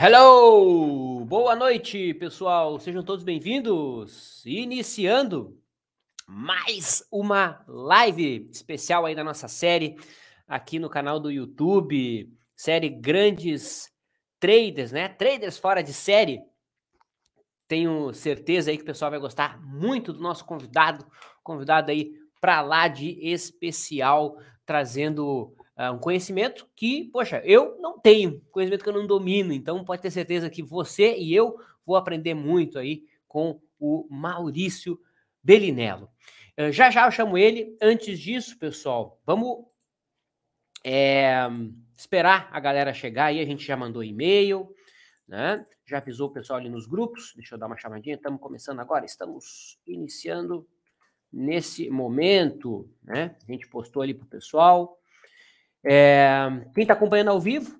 Hello! Boa noite, pessoal. Sejam todos bem-vindos. Iniciando mais uma live especial aí da nossa série aqui no canal do YouTube, série Grandes Traders, né? Traders fora de série. Tenho certeza aí que o pessoal vai gostar muito do nosso convidado, convidado aí para lá de especial, trazendo ah, um conhecimento que, poxa, eu não tenho, conhecimento que eu não domino, então pode ter certeza que você e eu vou aprender muito aí com o Maurício Belinello. Ah, já já eu chamo ele. Antes disso, pessoal, vamos é, esperar a galera chegar aí. A gente já mandou e-mail, né? Já avisou o pessoal ali nos grupos. Deixa eu dar uma chamadinha. Estamos começando agora, estamos iniciando nesse momento, né? A gente postou ali pro pessoal. É, quem está acompanhando ao vivo,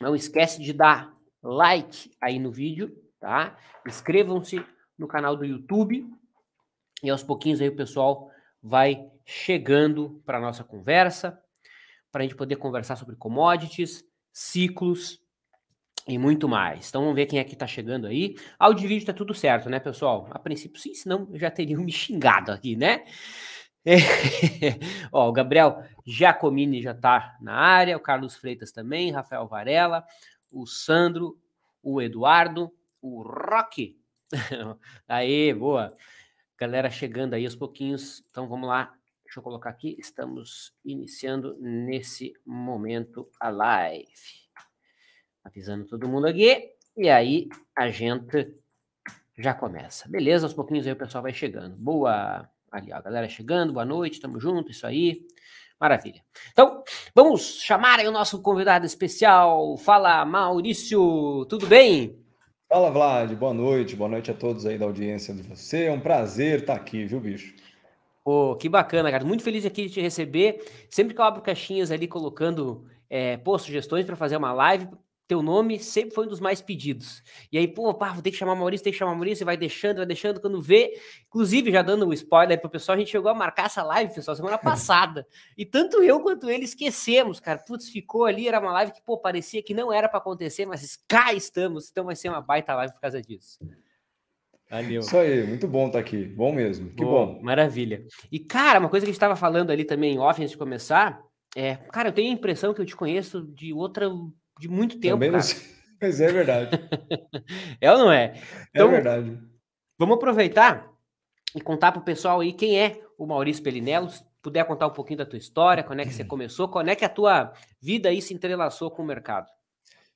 não esquece de dar like aí no vídeo, tá? Inscrevam-se no canal do YouTube e aos pouquinhos aí o pessoal vai chegando para nossa conversa, para a gente poder conversar sobre commodities, ciclos e muito mais. Então vamos ver quem é que está chegando aí. Áudio e vídeo está tudo certo, né, pessoal? A princípio sim, senão já teriam me xingado aqui, né? Ó, o Gabriel Giacomini já está na área, o Carlos Freitas também, Rafael Varela, o Sandro, o Eduardo, o Rock. aí, boa. Galera chegando aí aos pouquinhos. Então vamos lá. Deixa eu colocar aqui. Estamos iniciando nesse momento a live. Avisando todo mundo aqui. E aí a gente já começa. Beleza? Aos pouquinhos aí o pessoal vai chegando. Boa. Ali, ó, a galera chegando, boa noite, tamo junto, isso aí. Maravilha. Então, vamos chamar aí o nosso convidado especial. Fala, Maurício, tudo bem? Fala, Vlad, boa noite, boa noite a todos aí da audiência de você. É um prazer estar aqui, viu, bicho? Pô, que bacana, cara. Muito feliz aqui de te receber. Sempre que eu abro caixinhas ali colocando é, pô, sugestões para fazer uma live, teu nome sempre foi um dos mais pedidos. E aí, pô, pá, vou ter que chamar Maurício, tem que chamar Maurício, vai deixando, vai deixando, quando vê. Inclusive, já dando um spoiler pro pessoal, a gente chegou a marcar essa live, pessoal, semana passada. E tanto eu quanto ele esquecemos, cara. Putz, ficou ali, era uma live que, pô, parecia que não era para acontecer, mas cá estamos. Então vai ser uma baita live por causa disso. Valeu. Isso aí, muito bom estar tá aqui. Bom mesmo, que bom, bom. Maravilha. E, cara, uma coisa que a gente estava falando ali também, off, antes de começar, é, cara, eu tenho a impressão que eu te conheço de outra de muito tempo. Também cara. Não sei, mas é verdade. é ou não é? é então, é verdade. Vamos aproveitar e contar para o pessoal aí quem é o Maurício Pelinello. Se puder contar um pouquinho da tua história, quando é que você começou, quando é que a tua vida aí se entrelaçou com o mercado.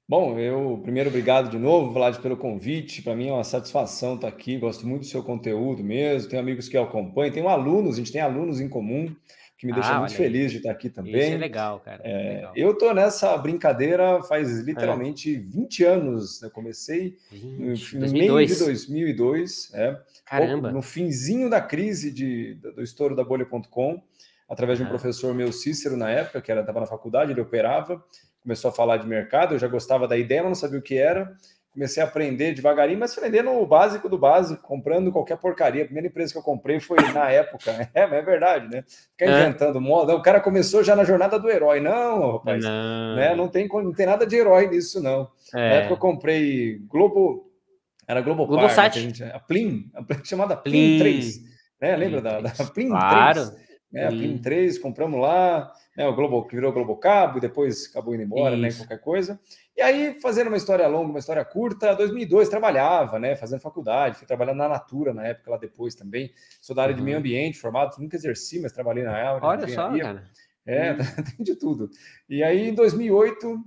Bom, eu primeiro obrigado de novo, Vlad, pelo convite. Para mim é uma satisfação estar tá aqui. Gosto muito do seu conteúdo mesmo. Tenho amigos que acompanham, tenho alunos, a gente tem alunos em comum que me deixa ah, muito feliz de estar aqui também. Isso é legal, cara. É, legal. Eu estou nessa brincadeira faz literalmente é. 20 anos. Eu né? comecei 20, no 2002. meio de 2002, é, Caramba. no finzinho da crise de, do estouro da bolha.com, através de um ah. professor meu, Cícero, na época, que estava na faculdade, ele operava, começou a falar de mercado, eu já gostava da ideia, mas não sabia o que era comecei a aprender devagarinho, mas aprendendo o básico do básico, comprando qualquer porcaria. A primeira empresa que eu comprei foi na época. É, mas é verdade, né? Ficar é. inventando moda. O cara começou já na jornada do herói. Não, rapaz. Não, né? não, tem, não tem nada de herói nisso, não. É. Na época eu comprei Globo... Era Globo Globosat. Park, a, gente, é, a Plim, a chamada Plim, Plim 3. Né? Lembra Plim da, da Plim claro. 3? né? A PIN 3, compramos lá, né? O Globo que virou Globo Cabo, depois acabou indo embora, né? Isso. né? Qualquer coisa. E aí, fazendo uma história longa, uma história curta, 2002 trabalhava, né? Fazendo faculdade, fui trabalhar na Natura na época, lá depois também. Sou da área uhum. de meio ambiente, formado, nunca exerci, mas trabalhei na área. Olha só, cara. É, hum. tem de tudo. E aí, em 2008,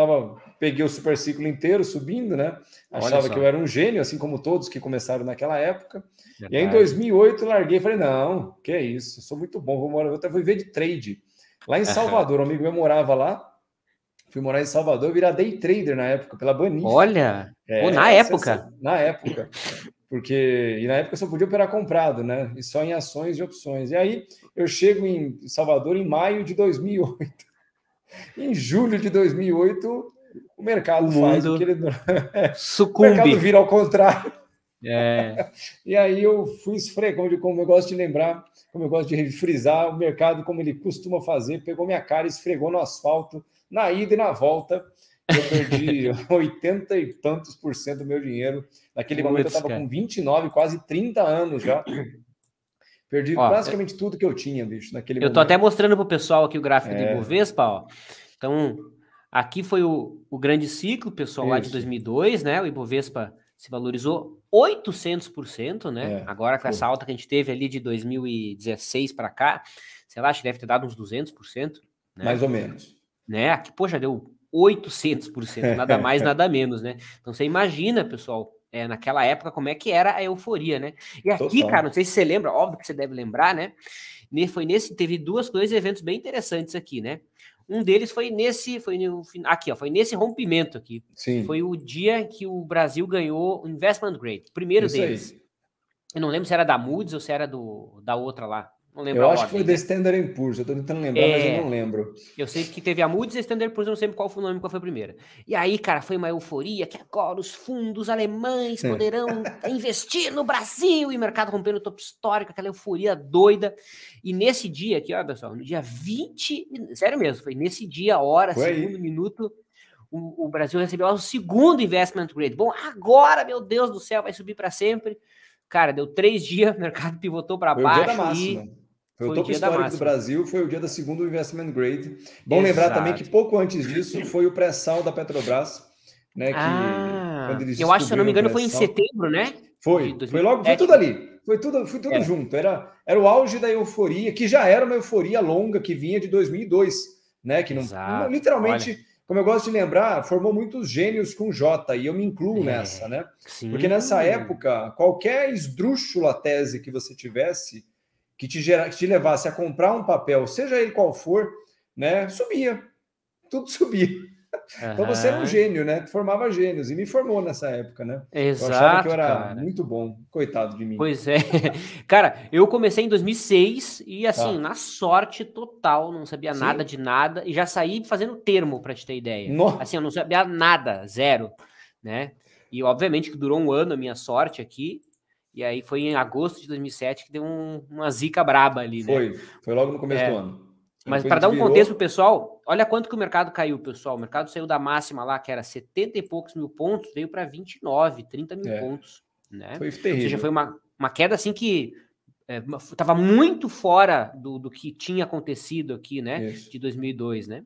tava, peguei o super ciclo inteiro subindo, né? Achava que eu era um gênio, assim como todos que começaram naquela época. Verdade. E aí, em 2008, larguei e falei: não, que é isso, sou muito bom, vou morar. Eu até fui ver de trade lá em Salvador. um amigo meu morava lá. Fui morar em Salvador, virar day trader na época, pela Banista. Olha! É, Pô, na é época? na época. Porque, e na época só podia operar comprado, né? E só em ações e opções. E aí eu chego em Salvador em maio de 2008. Em julho de 2008, o mercado o faz o que ele. É, sucumbe. o mercado vira ao contrário. É. e aí eu fui esfregando, de como eu gosto de lembrar, como eu gosto de frisar, o mercado, como ele costuma fazer, pegou minha cara e esfregou no asfalto, na ida e na volta. Eu perdi 80 e tantos por cento do meu dinheiro. Naquele é momento eu estava com 29, quase 30 anos já. Perdi ó, basicamente eu, tudo que eu tinha, bicho, naquele eu momento. Eu tô até mostrando pro pessoal aqui o gráfico é. do Ibovespa, ó. Então, aqui foi o, o grande ciclo, pessoal, Isso. lá de 2002, né? O Ibovespa se valorizou 800%, né? É. Agora com essa alta que a gente teve ali de 2016 para cá, sei lá, acho que deve ter dado uns 200%. Né? Mais ou menos. Né? Aqui, poxa deu 800%, nada mais, nada menos, né? Então, você imagina, pessoal, é, naquela época, como é que era a euforia, né? E aqui, Total. cara, não sei se você lembra, óbvio que você deve lembrar, né? Foi nesse, teve duas, dois eventos bem interessantes aqui, né? Um deles foi nesse, foi no, aqui, ó, foi nesse rompimento aqui. Sim. Foi o dia que o Brasil ganhou o investment grade, primeiro Isso deles. Aí. Eu não lembro se era da Moody's ou se era do, da outra lá. Não lembro. Eu acho que foi The né? Standard Poor's. Eu tô tentando lembrar, é... mas eu é. não lembro. Eu sei que teve a Moody's e Standard Poor's, eu não sei qual foi o nome, qual foi a primeira. E aí, cara, foi uma euforia que agora os fundos alemães poderão investir no Brasil e o mercado rompendo o topo histórico, aquela euforia doida. E nesse dia aqui, olha pessoal, no dia 20, sério mesmo, foi nesse dia, hora, foi segundo, aí. minuto, o, o, Brasil recebeu o segundo investment grade. Bom, agora, meu Deus do céu, vai subir para sempre. Cara, deu três dias, o mercado pivotou para baixo. E, foi, foi o topo histórico do Brasil, foi o dia da segunda investment grade. Bom Exato. lembrar também que pouco antes disso foi o pré-sal da Petrobras, né? Que, ah, eu acho, se eu não me engano, foi em setembro, né? Foi, foi logo, foi tudo ali, foi tudo, foi tudo é. junto. Era, era o auge da euforia, que já era uma euforia longa que vinha de 2002, né? Que não, literalmente, Olha. como eu gosto de lembrar, formou muitos gênios com J e eu me incluo é. nessa, né? Sim. Porque nessa época, qualquer esdrúxula tese que você tivesse que te, gera, que te levasse a comprar um papel, seja ele qual for, né, subia. Tudo subia. Uhum. Então você era um gênio, né? Tu formava gênios e me formou nessa época, né? Exato. Eu achava que eu era cara. muito bom, coitado de mim. Pois é. cara, eu comecei em 2006 e assim, tá. na sorte total, não sabia Sim. nada de nada e já saí fazendo termo, para te ter ideia. Nossa. Assim, eu não sabia nada, zero, né? E obviamente que durou um ano a minha sorte aqui, e aí foi em agosto de 2007 que deu um, uma zica braba ali, né? Foi, foi logo no começo é. do ano. Mas para dar um virou... contexto pessoal, olha quanto que o mercado caiu, pessoal. O mercado saiu da máxima lá, que era 70 e poucos mil pontos, veio para 29, 30 mil é. pontos. Né? Foi terrível. Ou seja, foi uma, uma queda assim que estava é, muito fora do, do que tinha acontecido aqui, né? Isso. De 2002, né?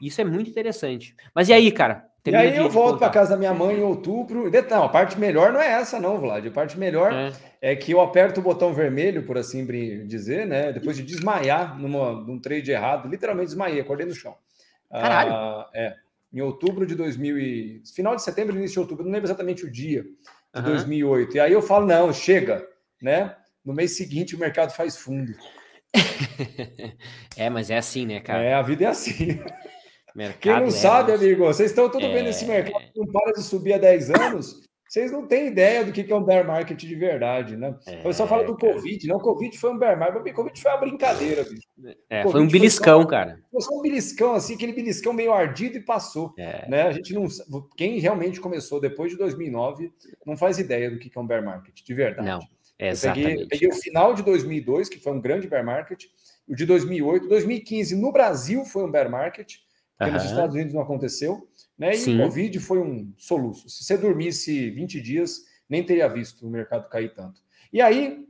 Isso é muito interessante. Mas e aí, cara? e aí eu volto para casa da minha mãe em outubro. Não, a parte melhor não é essa, não, Vlad. A parte melhor é. é que eu aperto o botão vermelho, por assim dizer, né? Depois de desmaiar numa, num trade errado, literalmente desmaiei, acordei no chão. Caralho. Ah, é. Em outubro de 2000 e... final de setembro, início de outubro, não lembro exatamente o dia de uhum. 2008. E aí eu falo, não, chega, né? No mês seguinte o mercado faz fundo. é, mas é assim, né, cara? É, a vida é assim. Mercado Quem não é sabe, mais... amigo, vocês estão todos é... vendo esse é. mercado que não para de subir há 10 anos. Vocês não têm ideia do que é um bear market de verdade, né? É, eu só falo do cara. Covid, não. O Covid foi um bear market. O Covid foi uma brincadeira, bicho. É, foi um beliscão, foi só, cara. Foi só um beliscão, assim, aquele beliscão meio ardido e passou. É. Né? A gente não Quem realmente começou depois de 2009 não faz ideia do que é um bear market, de verdade. Não, é exatamente. Eu peguei, peguei o final de 2002, que foi um grande bear market, o de 2008, 2015 no Brasil foi um bear market, porque uhum. nos Estados Unidos não aconteceu, né? E Sim. o Covid foi um soluço. Se você dormisse 20 dias, nem teria visto o mercado cair tanto. E aí,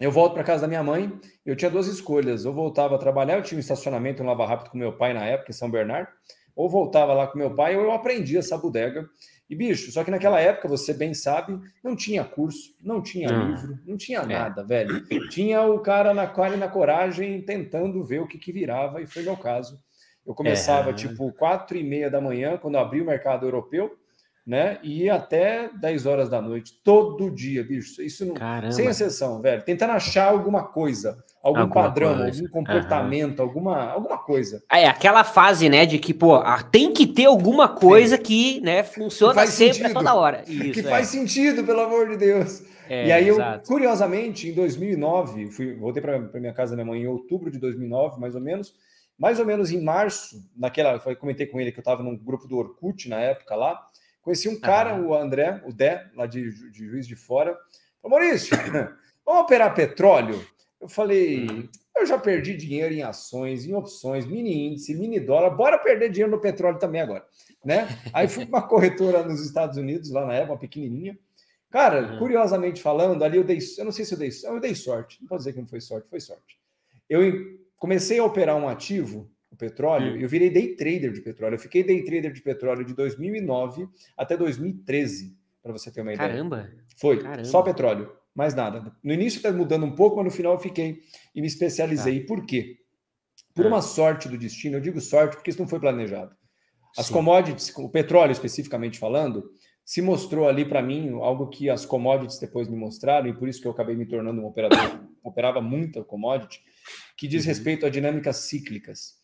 eu volto para casa da minha mãe, eu tinha duas escolhas, eu voltava a trabalhar, eu tinha um estacionamento em Lava Rápido com meu pai na época, em São Bernardo, ou voltava lá com meu pai, ou eu aprendia essa bodega. E, bicho, só que naquela época, você bem sabe, não tinha curso, não tinha ah. livro, não tinha é. nada, velho. Tinha o cara na cara e na coragem tentando ver o que, que virava, e foi meu caso. Eu começava é. tipo quatro e meia da manhã, quando eu abri o mercado europeu, né? E ia até 10 horas da noite, todo dia, bicho. Isso não, sem exceção, velho. Tentando achar alguma coisa, algum alguma padrão, coisa. algum comportamento, uhum. alguma, alguma coisa. É, aquela fase, né, de que, pô, tem que ter alguma coisa Sim. que, né, funciona que faz sempre é sentido. toda hora. Isso, que é. faz sentido, pelo amor de Deus. É, e aí, eu, curiosamente, em 2009, fui, voltei para minha casa da minha mãe em outubro de 2009, mais ou menos mais ou menos em março, naquela, eu comentei com ele que eu estava num grupo do Orkut na época lá, conheci um cara, o André, o Dé, lá de, de Juiz de Fora. Falou, Maurício, vamos operar petróleo? Eu falei, uhum. eu já perdi dinheiro em ações, em opções, mini índice, mini dólar, bora perder dinheiro no petróleo também agora, né? Aí fui para uma corretora nos Estados Unidos, lá na época, uma pequenininha. Cara, curiosamente falando, ali eu dei, eu não sei se eu dei, eu dei sorte, não vou dizer que não foi sorte, foi sorte. Eu comecei a operar um ativo, o petróleo, e hum. eu virei day trader de petróleo. Eu fiquei day trader de petróleo de 2009 até 2013, para você ter uma ideia. Caramba! Foi, Caramba. só petróleo, mais nada. No início está mudando um pouco, mas no final eu fiquei e me especializei. Tá. Por quê? Por ah. uma sorte do destino, eu digo sorte porque isso não foi planejado. As Sim. commodities, o petróleo especificamente falando, se mostrou ali para mim algo que as commodities depois me mostraram, e por isso que eu acabei me tornando um operador, operava muita commodity, que diz uhum. respeito a dinâmicas cíclicas.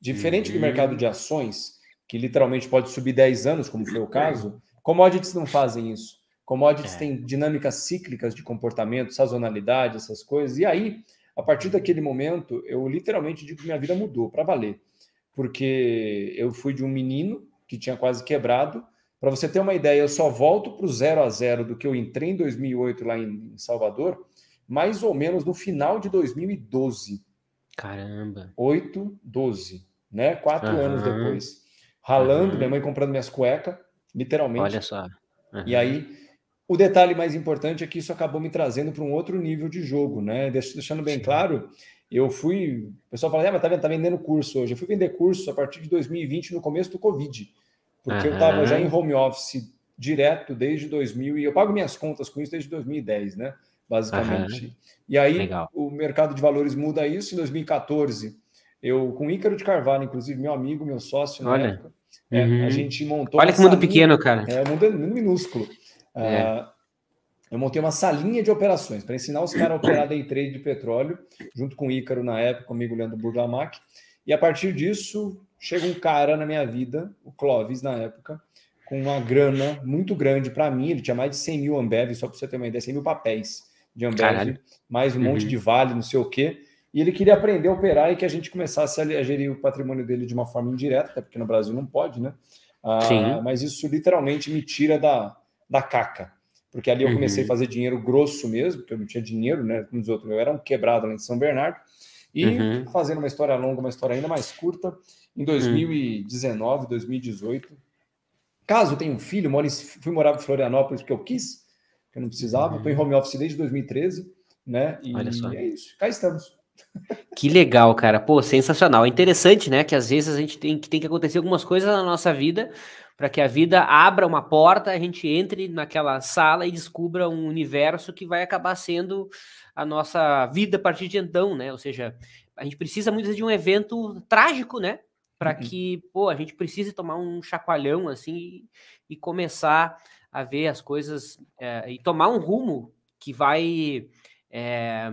Diferente do uhum. mercado de ações, que literalmente pode subir 10 anos, como foi o é. caso, commodities não fazem isso. Commodities é. têm dinâmicas cíclicas de comportamento, sazonalidade, essas coisas. E aí, a partir daquele momento, eu literalmente digo que minha vida mudou para valer. Porque eu fui de um menino que tinha quase quebrado. Para você ter uma ideia, eu só volto para o zero a zero do que eu entrei em 2008 lá em Salvador mais ou menos no final de 2012. Caramba. 8, 12, né? Quatro uhum. anos depois. Ralando, uhum. minha mãe comprando minhas cuecas, literalmente. Olha só. Uhum. E aí, o detalhe mais importante é que isso acabou me trazendo para um outro nível de jogo, né? Deixando bem Sim. claro, eu fui. O pessoal fala, ah, mas tá, tá vendendo curso hoje. Eu fui vender curso a partir de 2020, no começo do Covid, porque eu estava já em home office direto desde 2000 e eu pago minhas contas com isso desde 2010, né? basicamente. Uhum. E aí Legal. o mercado de valores muda isso. Em 2014, eu com Ícaro de Carvalho, inclusive meu amigo, meu sócio Olha. na época, uhum. é, a uhum. gente montou. Olha que mundo pequeno, cara. É, mundo, minúsculo. É. Ah, eu montei uma salinha de operações para ensinar os caras a operar day trade de petróleo, junto com o Ícaro na época, comigo, Leandro Burlamac. E a partir disso, chega um cara na minha vida, o Clóvis na época, com uma grana muito grande para mim. Ele tinha mais de 100 mil Ambev, só para você ter uma ideia, 100 mil papéis de Ambev, mais um uhum. monte de vale, não sei o quê. E ele queria aprender a operar e que a gente começasse a gerir o patrimônio dele de uma forma indireta, até porque no Brasil não pode, né? Ah, Sim. Mas isso literalmente me tira da, da caca. Porque ali eu uhum. comecei uhum. a fazer dinheiro grosso mesmo, porque eu não tinha dinheiro, né? Como os outros, eu era um quebrado lá em São Bernardo. E uhum. fazendo uma história longa, uma história ainda mais curta, em 2019, hum. 2018. Caso tenha um filho, moro em, fui morar em Florianópolis porque eu quis, eu não precisava, estou uhum. em home office desde 2013, né? E Olha só. é isso, cá estamos. Que legal, cara. Pô, sensacional. É interessante, né? Que às vezes a gente tem que, tem que acontecer algumas coisas na nossa vida para que a vida abra uma porta, a gente entre naquela sala e descubra um universo que vai acabar sendo a nossa vida a partir de então, né? Ou seja, a gente precisa muitas de um evento trágico, né? Para uhum. que, pô, a gente precise tomar um chacoalhão assim e, e começar a ver as coisas é, e tomar um rumo que vai é,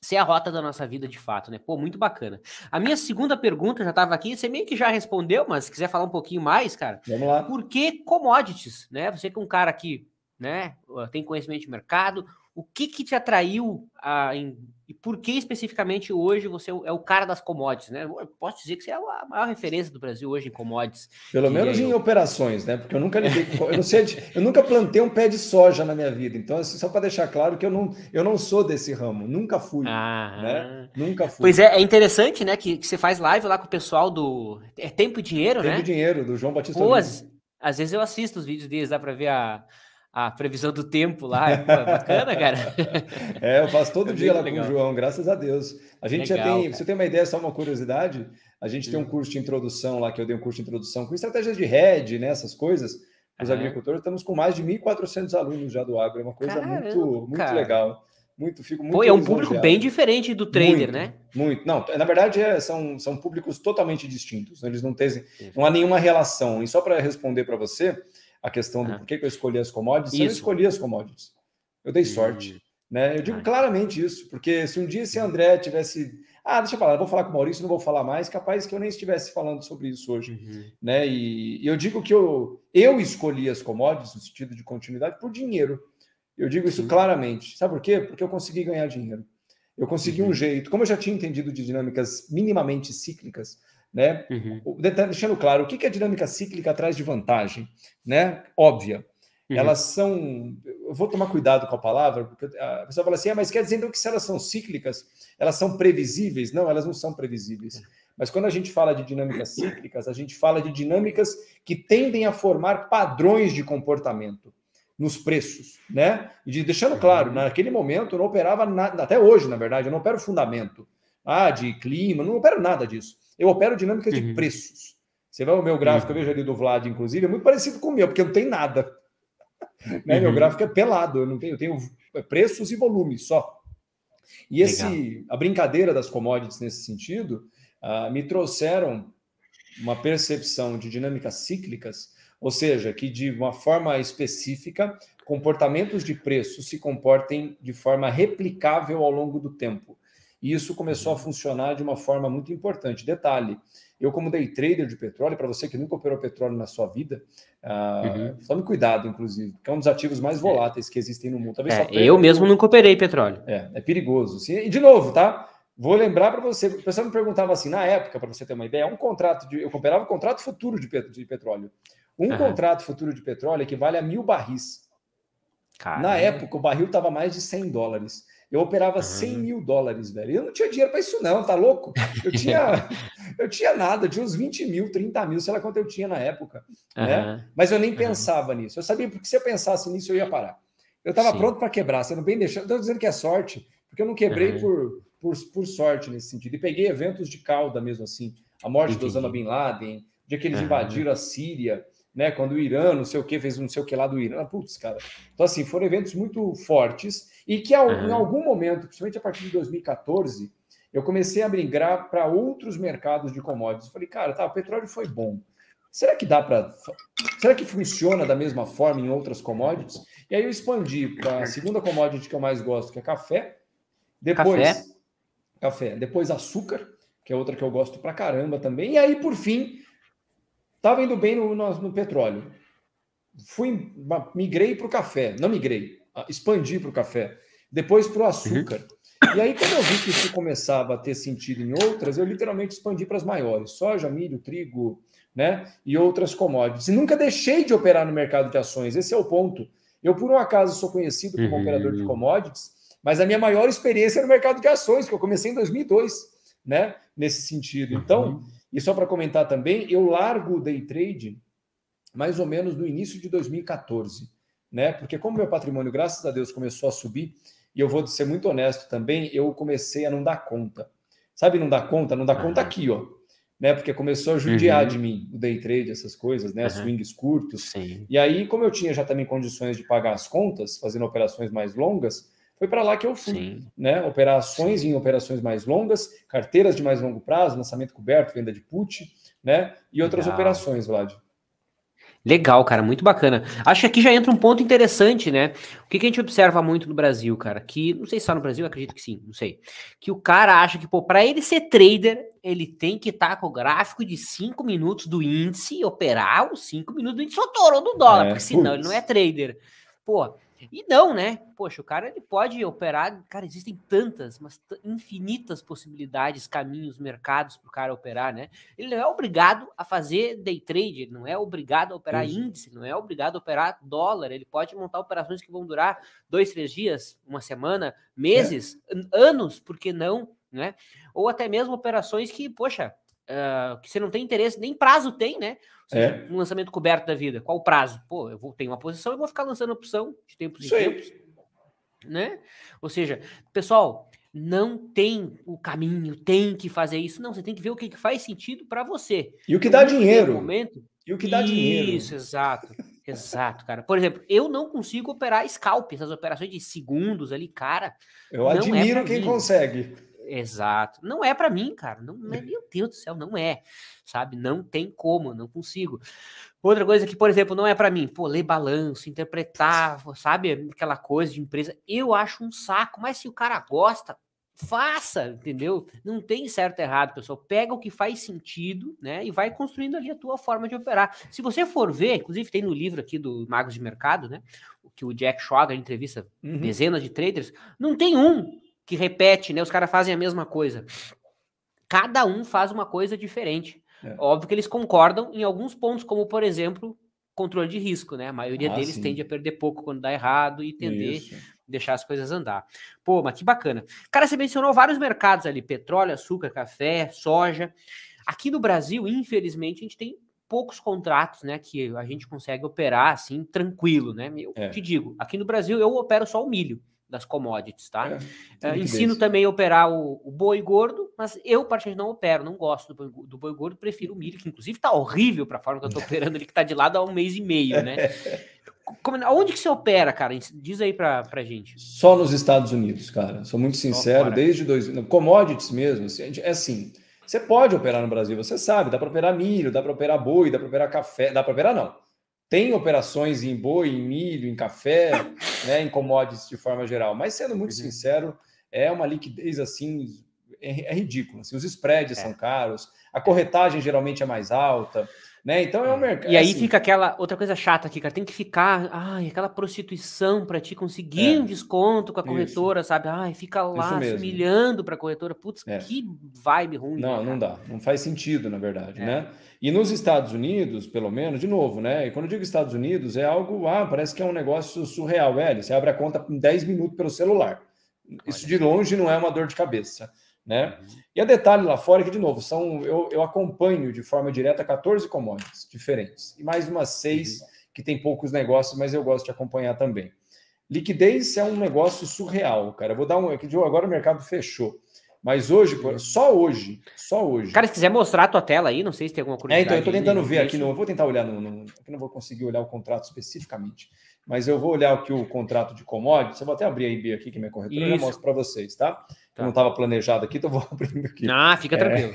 ser a rota da nossa vida de fato, né? Pô, muito bacana. A minha segunda pergunta já estava aqui, você meio que já respondeu, mas se quiser falar um pouquinho mais, cara, Vamos lá. por que commodities, né? Você que é um cara que né, tem conhecimento de mercado, o que, que te atraiu a, em, e por que especificamente hoje você é, é o cara das commodities, né? Eu posso dizer que você é a maior referência do Brasil hoje em commodities. Pelo menos em operações, né? Porque eu nunca lidei, eu, não sei, eu nunca plantei um pé de soja na minha vida. Então, assim, só para deixar claro que eu não, eu não sou desse ramo, nunca fui, ah, né? Nunca fui. Pois é, é interessante, né? Que, que, você faz live lá com o pessoal do é Tempo e Dinheiro, Tempo né? Tempo e Dinheiro do João Batista. Pô, às, às vezes eu assisto os vídeos deles, dá para ver a a previsão do tempo lá. é, é bacana, cara. é, eu faço todo é dia lá legal. com o João, graças a Deus. A gente legal, já tem, cara. você tem uma ideia, só uma curiosidade, a gente Sim. tem um hum. curso de introdução lá, que eu dei um curso de introdução com estratégias de rede, né, essas coisas, os agricultores, estamos com mais de 1.400 alunos já do agro, é uma coisa Caramba, muito, muito cara. legal. Muito, fico muito Pô, é um público bem diferente do trader, muito, né? Muito. Não, na verdade, é, são, são públicos totalmente distintos. Né? Eles não têm, não há nenhuma relação. E só para responder para você, a questão do ah. por que eu escolhi as commodities. Isso. Eu escolhi as commodities. Eu dei sorte. Hum. Né? Eu digo ah. claramente isso, porque se um dia esse hum. André tivesse. Ah, deixa eu falar, eu vou falar com o Maurício, não vou falar mais, capaz que eu nem estivesse falando sobre isso hoje. Uhum. Né? E, e, eu digo que eu, eu escolhi as commodities, no sentido de continuidade, por dinheiro. Eu digo isso uhum. claramente. Sabe por quê? Porque eu consegui ganhar dinheiro. Eu consegui uhum. um jeito. Como eu já tinha entendido de dinâmicas minimamente cíclicas, né? Uhum. Deixando claro, o que, a dinâmica cíclica traz de vantagem? Né? Óbvia. Uhum. Elas são. Eu vou tomar cuidado com a palavra, porque a pessoa fala assim, ah, mas quer dizer então que se elas são cíclicas, elas são previsíveis? Não, elas não são previsíveis. Uhum. Mas quando a gente fala de dinâmicas cíclicas, a gente fala de dinâmicas que tendem a formar padrões de comportamento nos preços, né? E deixando uhum. claro, naquele momento eu não operava nada, até hoje, na verdade, eu não opero fundamento ah, de clima, não opero nada disso. Eu opero dinâmica de uhum. preços. Você vai o meu gráfico, uhum. eu vejo ali do Vlad, inclusive, é muito parecido com o meu, porque não tem nada. Né? Meu uhum. gráfico é pelado, eu não tenho, eu tenho preços e volume só. E esse, a brincadeira das commodities nesse sentido uh, me trouxeram uma percepção de dinâmicas cíclicas, ou seja, que de uma forma específica, comportamentos de preço se comportem de forma replicável ao longo do tempo. E isso começou a uhum. funcionar de uma forma muito importante. Detalhe, eu como day trader de petróleo, para você que nunca operou petróleo na sua vida, uh, uhum. tome cuidado, inclusive, porque é um dos ativos mais é. voláteis é. que existem no mundo. Talvez é, eu mesmo nunca operei petróleo. É, é perigoso. Assim. e de novo, tá? Vou lembrar para você, o pessoal me perguntava assim, na época, para você ter uma ideia, um contrato de, eu operava um contrato futuro de, pet, de petróleo. Um uhum. contrato futuro de petróleo equivale a mil barris. Caramba. Na época, o barril estava mais de 100 dólares. Eu operava 100 mil dólares, velho. Eu não tinha dinheiro para isso, não, tá louco? Eu tinha, eu tinha nada, eu tinha uns 20 mil, 30 mil, sei lá quanto eu tinha na época. Uhum. Né? Mas eu nem uhum. pensava nisso. Eu sabia porque se eu pensasse nisso, eu ia parar. Eu estava pronto para quebrar, sendo não bem deixando. Estou dizendo que é sorte, porque eu não quebrei por, por, por sorte nesse sentido. E peguei eventos de cauda mesmo assim. A morte Entendi. do Osama Bin Laden, de que eles invadiram a Síria. Né, quando o Irã, não sei o que, fez não sei o que lá do Irã. Putz, cara. Então, assim, foram eventos muito fortes e que uhum. em algum momento, principalmente a partir de 2014, eu comecei a migrar para outros mercados de commodities. Falei, cara, tá, o petróleo foi bom. Será que dá para. Será que funciona da mesma forma em outras commodities? E aí eu expandi para a segunda commodity que eu mais gosto, que é café. Depois. Café. café. Depois açúcar, que é outra que eu gosto pra caramba também. E aí, por fim, estava indo bem no, no, no petróleo. Fui, migrei para o café. Não migrei, expandi para o café depois para o uhum. açúcar. Uhum. E aí, quando eu vi que isso começava a ter sentido em outras, eu literalmente expandi para as maiores: soja, milho, trigo né? e outras commodities. E nunca deixei de operar no mercado de ações, esse é o ponto. Eu, por um acaso, sou conhecido como uhum. operador de commodities, mas a minha maior experiência é no mercado de ações, que eu comecei em 2002, né? nesse sentido. Uhum. Então, uhum. e só para comentar também, eu largo o day trade mais ou menos no início de 2014, né? porque como meu patrimônio, graças a Deus, começou a subir e eu vou ser muito honesto também, eu comecei a não dar conta. Sabe, não dar conta? Não dar uhum. conta aqui, ó. Né? Porque começou a judiar uhum. de mim o day trade, essas coisas, né? Uhum. Swings curtos. Sim. E aí, como eu tinha já também condições de pagar as contas, fazendo operações mais longas, foi para lá que eu fui, Sim. né? Operações Sim. em operações mais longas, carteiras de mais longo prazo, lançamento coberto, venda de put, né? E outras Legal. operações, Vlad. Legal, cara, muito bacana. Acho que aqui já entra um ponto interessante, né? O que, que, a gente observa muito no Brasil, cara? Que, não sei se só no Brasil, acredito que sim, não sei. Que o cara acha que, pô, para ele ser trader, ele tem que estar tá com o gráfico de 5 minutos do índice, operar os 5 minutos do índice, ou do dólar, é, porque senão putz. ele não é trader. Pô, e não, né? Poxa, o cara ele pode operar. Cara, existem tantas, mas infinitas possibilidades, caminhos, mercados para o cara operar, né? Ele não é obrigado a fazer day trade, ele não é obrigado a operar Isso. índice, não é obrigado a operar dólar. Ele pode montar operações que vão durar dois, três dias, uma semana, é. meses, é. anos, por que não? Né? Ou até mesmo operações que, poxa, uh, que você não tem interesse, nem prazo tem, né? é. Um lançamento coberto da vida. Qual o prazo? Pô, eu vou ter uma posição e vou ficar lançando opção de tempos Isso em tempos. Aí. Né? Ou seja, pessoal, não tem o caminho, tem que fazer isso. Não, você tem que ver o que faz sentido para você. E o que dá dinheiro. Momento, e o que dá isso, dinheiro. Isso, exato. Exato, cara. Por exemplo, eu não consigo operar scalp, essas operações de segundos ali, cara. Eu é admiro é quem mim. consegue. Exato. Não é para mim, cara. Não, é, uhum. meu Deus do céu, não é. Sabe? Não tem como, não consigo. Outra coisa que, por exemplo, não é para mim, pô, ler balanço, interpretar, sabe? Aquela coisa de empresa. Eu acho um saco, mas se o cara gosta, faça, entendeu? Não tem certo e errado, pessoal. Pega o que faz sentido, né? E vai construindo ali a tua forma de operar. Se você for ver, inclusive tem no livro aqui do Magos de Mercado, né? Que o Jack Schwager entrevista uhum. dezenas de traders, não tem um que repete, né? Os caras fazem a mesma coisa. Cada um faz uma coisa diferente. É. Óbvio que eles concordam em alguns pontos, como por exemplo, controle de risco, né? A maioria ah, deles sim. tende a perder pouco quando dá errado e tender Isso. deixar as coisas andar. Pô, mas que bacana. Cara, você mencionou vários mercados ali: petróleo, açúcar, café, soja. Aqui no Brasil, infelizmente, a gente tem poucos contratos, né, que a gente consegue operar assim tranquilo, né? Eu é. te digo, aqui no Brasil eu opero só o milho das commodities, tá? É, uh, ensino desse. também a operar o, o, boi gordo, mas eu, particularmente, não opero, não gosto do boi, do boi gordo, prefiro o milho, que inclusive tá horrível para a forma que eu tô operando ele, que tá de lado há um mês e meio, né? Como, onde que você opera, cara? Diz aí pra, pra gente. Só nos Estados Unidos, cara. Sou muito sincero, desde dois... Commodities mesmo, assim, é assim... Você pode operar no Brasil, você sabe, dá para operar milho, dá para operar boi, dá para operar café, dá para operar não tem operações em boi, em milho, em café, né, em commodities de forma geral. Mas, sendo muito uhum. sincero, é uma liquidez assim, é, é ridícula. Assim, os spreads é. são caros, a corretagem geralmente é mais alta. Né? Então é um é. mercado. E aí assim... fica aquela outra coisa chata aqui, cara. Tem que ficar, ai, aquela prostituição para te conseguir é. um desconto com a corretora, Isso. sabe? Ai, fica lá se humilhando para a corretora. Putz, é. que vibe ruim. Não, né, não dá. Não faz sentido, na verdade, é. né? E nos Estados Unidos, pelo menos, de novo, né? E quando eu digo Estados Unidos, é algo, ah, parece que é um negócio surreal, velho. Você abre a conta em 10 minutos pelo celular. Isso de longe não é uma dor de cabeça. Né? Uhum. E a detalhe lá fora é que, de novo, são eu, eu acompanho de forma direta 14 commodities diferentes, e mais umas seis uhum. que tem poucos negócios, mas eu gosto de acompanhar também. Liquidez é um negócio surreal, cara. vou dar um. É agora o mercado fechou. Mas hoje, uhum. só hoje, só hoje. Cara, se quiser mostrar a tua tela aí, não sei se tem alguma curiosidade. É, então, eu tô tentando ver aqui, não, vou tentar olhar, no, no, aqui não vou conseguir olhar o contrato especificamente, mas eu vou olhar aqui o contrato de commodities, eu vou até abrir a IB aqui, que é minha corretora, e eu mostro para vocês, tá? Tá. Não estava planejado aqui, então vou abrindo aqui. Ah, fica é, tranquilo.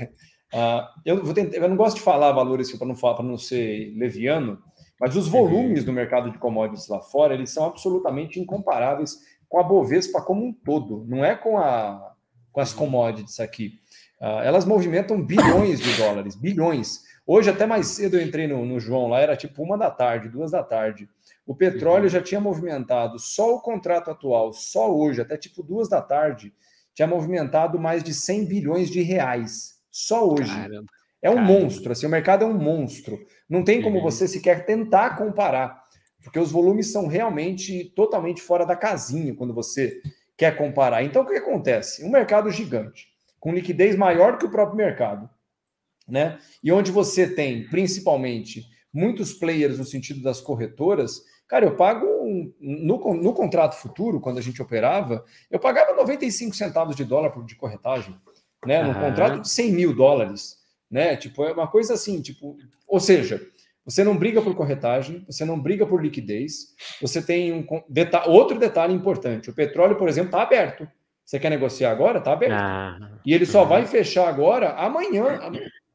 uh, eu, vou tentar, eu não gosto de falar valores assim, tipo, para não falar, para não ser leviano, mas os uhum. volumes do mercado de commodities lá fora, eles são absolutamente incomparáveis com a Bovespa como um todo, não é com, a, com as uhum. commodities aqui. Uh, elas movimentam bilhões de dólares, bilhões. Hoje, até mais cedo, eu entrei no, no João lá, era tipo uma da tarde, duas da tarde. O petróleo uhum. já tinha movimentado só o contrato atual, só hoje, até tipo duas da tarde, tinha movimentado mais de 100 bilhões de reais só hoje. Caramba, é um caramba. monstro, assim, o mercado é um monstro. Não tem como uhum. você sequer tentar comparar, porque os volumes são realmente totalmente fora da casinha quando você quer comparar. Então, o que acontece? Um mercado gigante, com liquidez maior que o próprio mercado, né? E onde você tem, principalmente, muitos players no sentido das corretoras Cara, eu pago no, no contrato futuro, quando a gente operava, eu pagava 95 centavos de dólar de corretagem, né? Num contrato de 100 mil dólares, né? Tipo, é uma coisa assim, tipo, ou seja, você não briga por corretagem, você não briga por liquidez, você tem um deta outro detalhe importante. O petróleo, por exemplo, está aberto. Você quer negociar agora? Está aberto. Ah. E ele só vai fechar agora amanhã,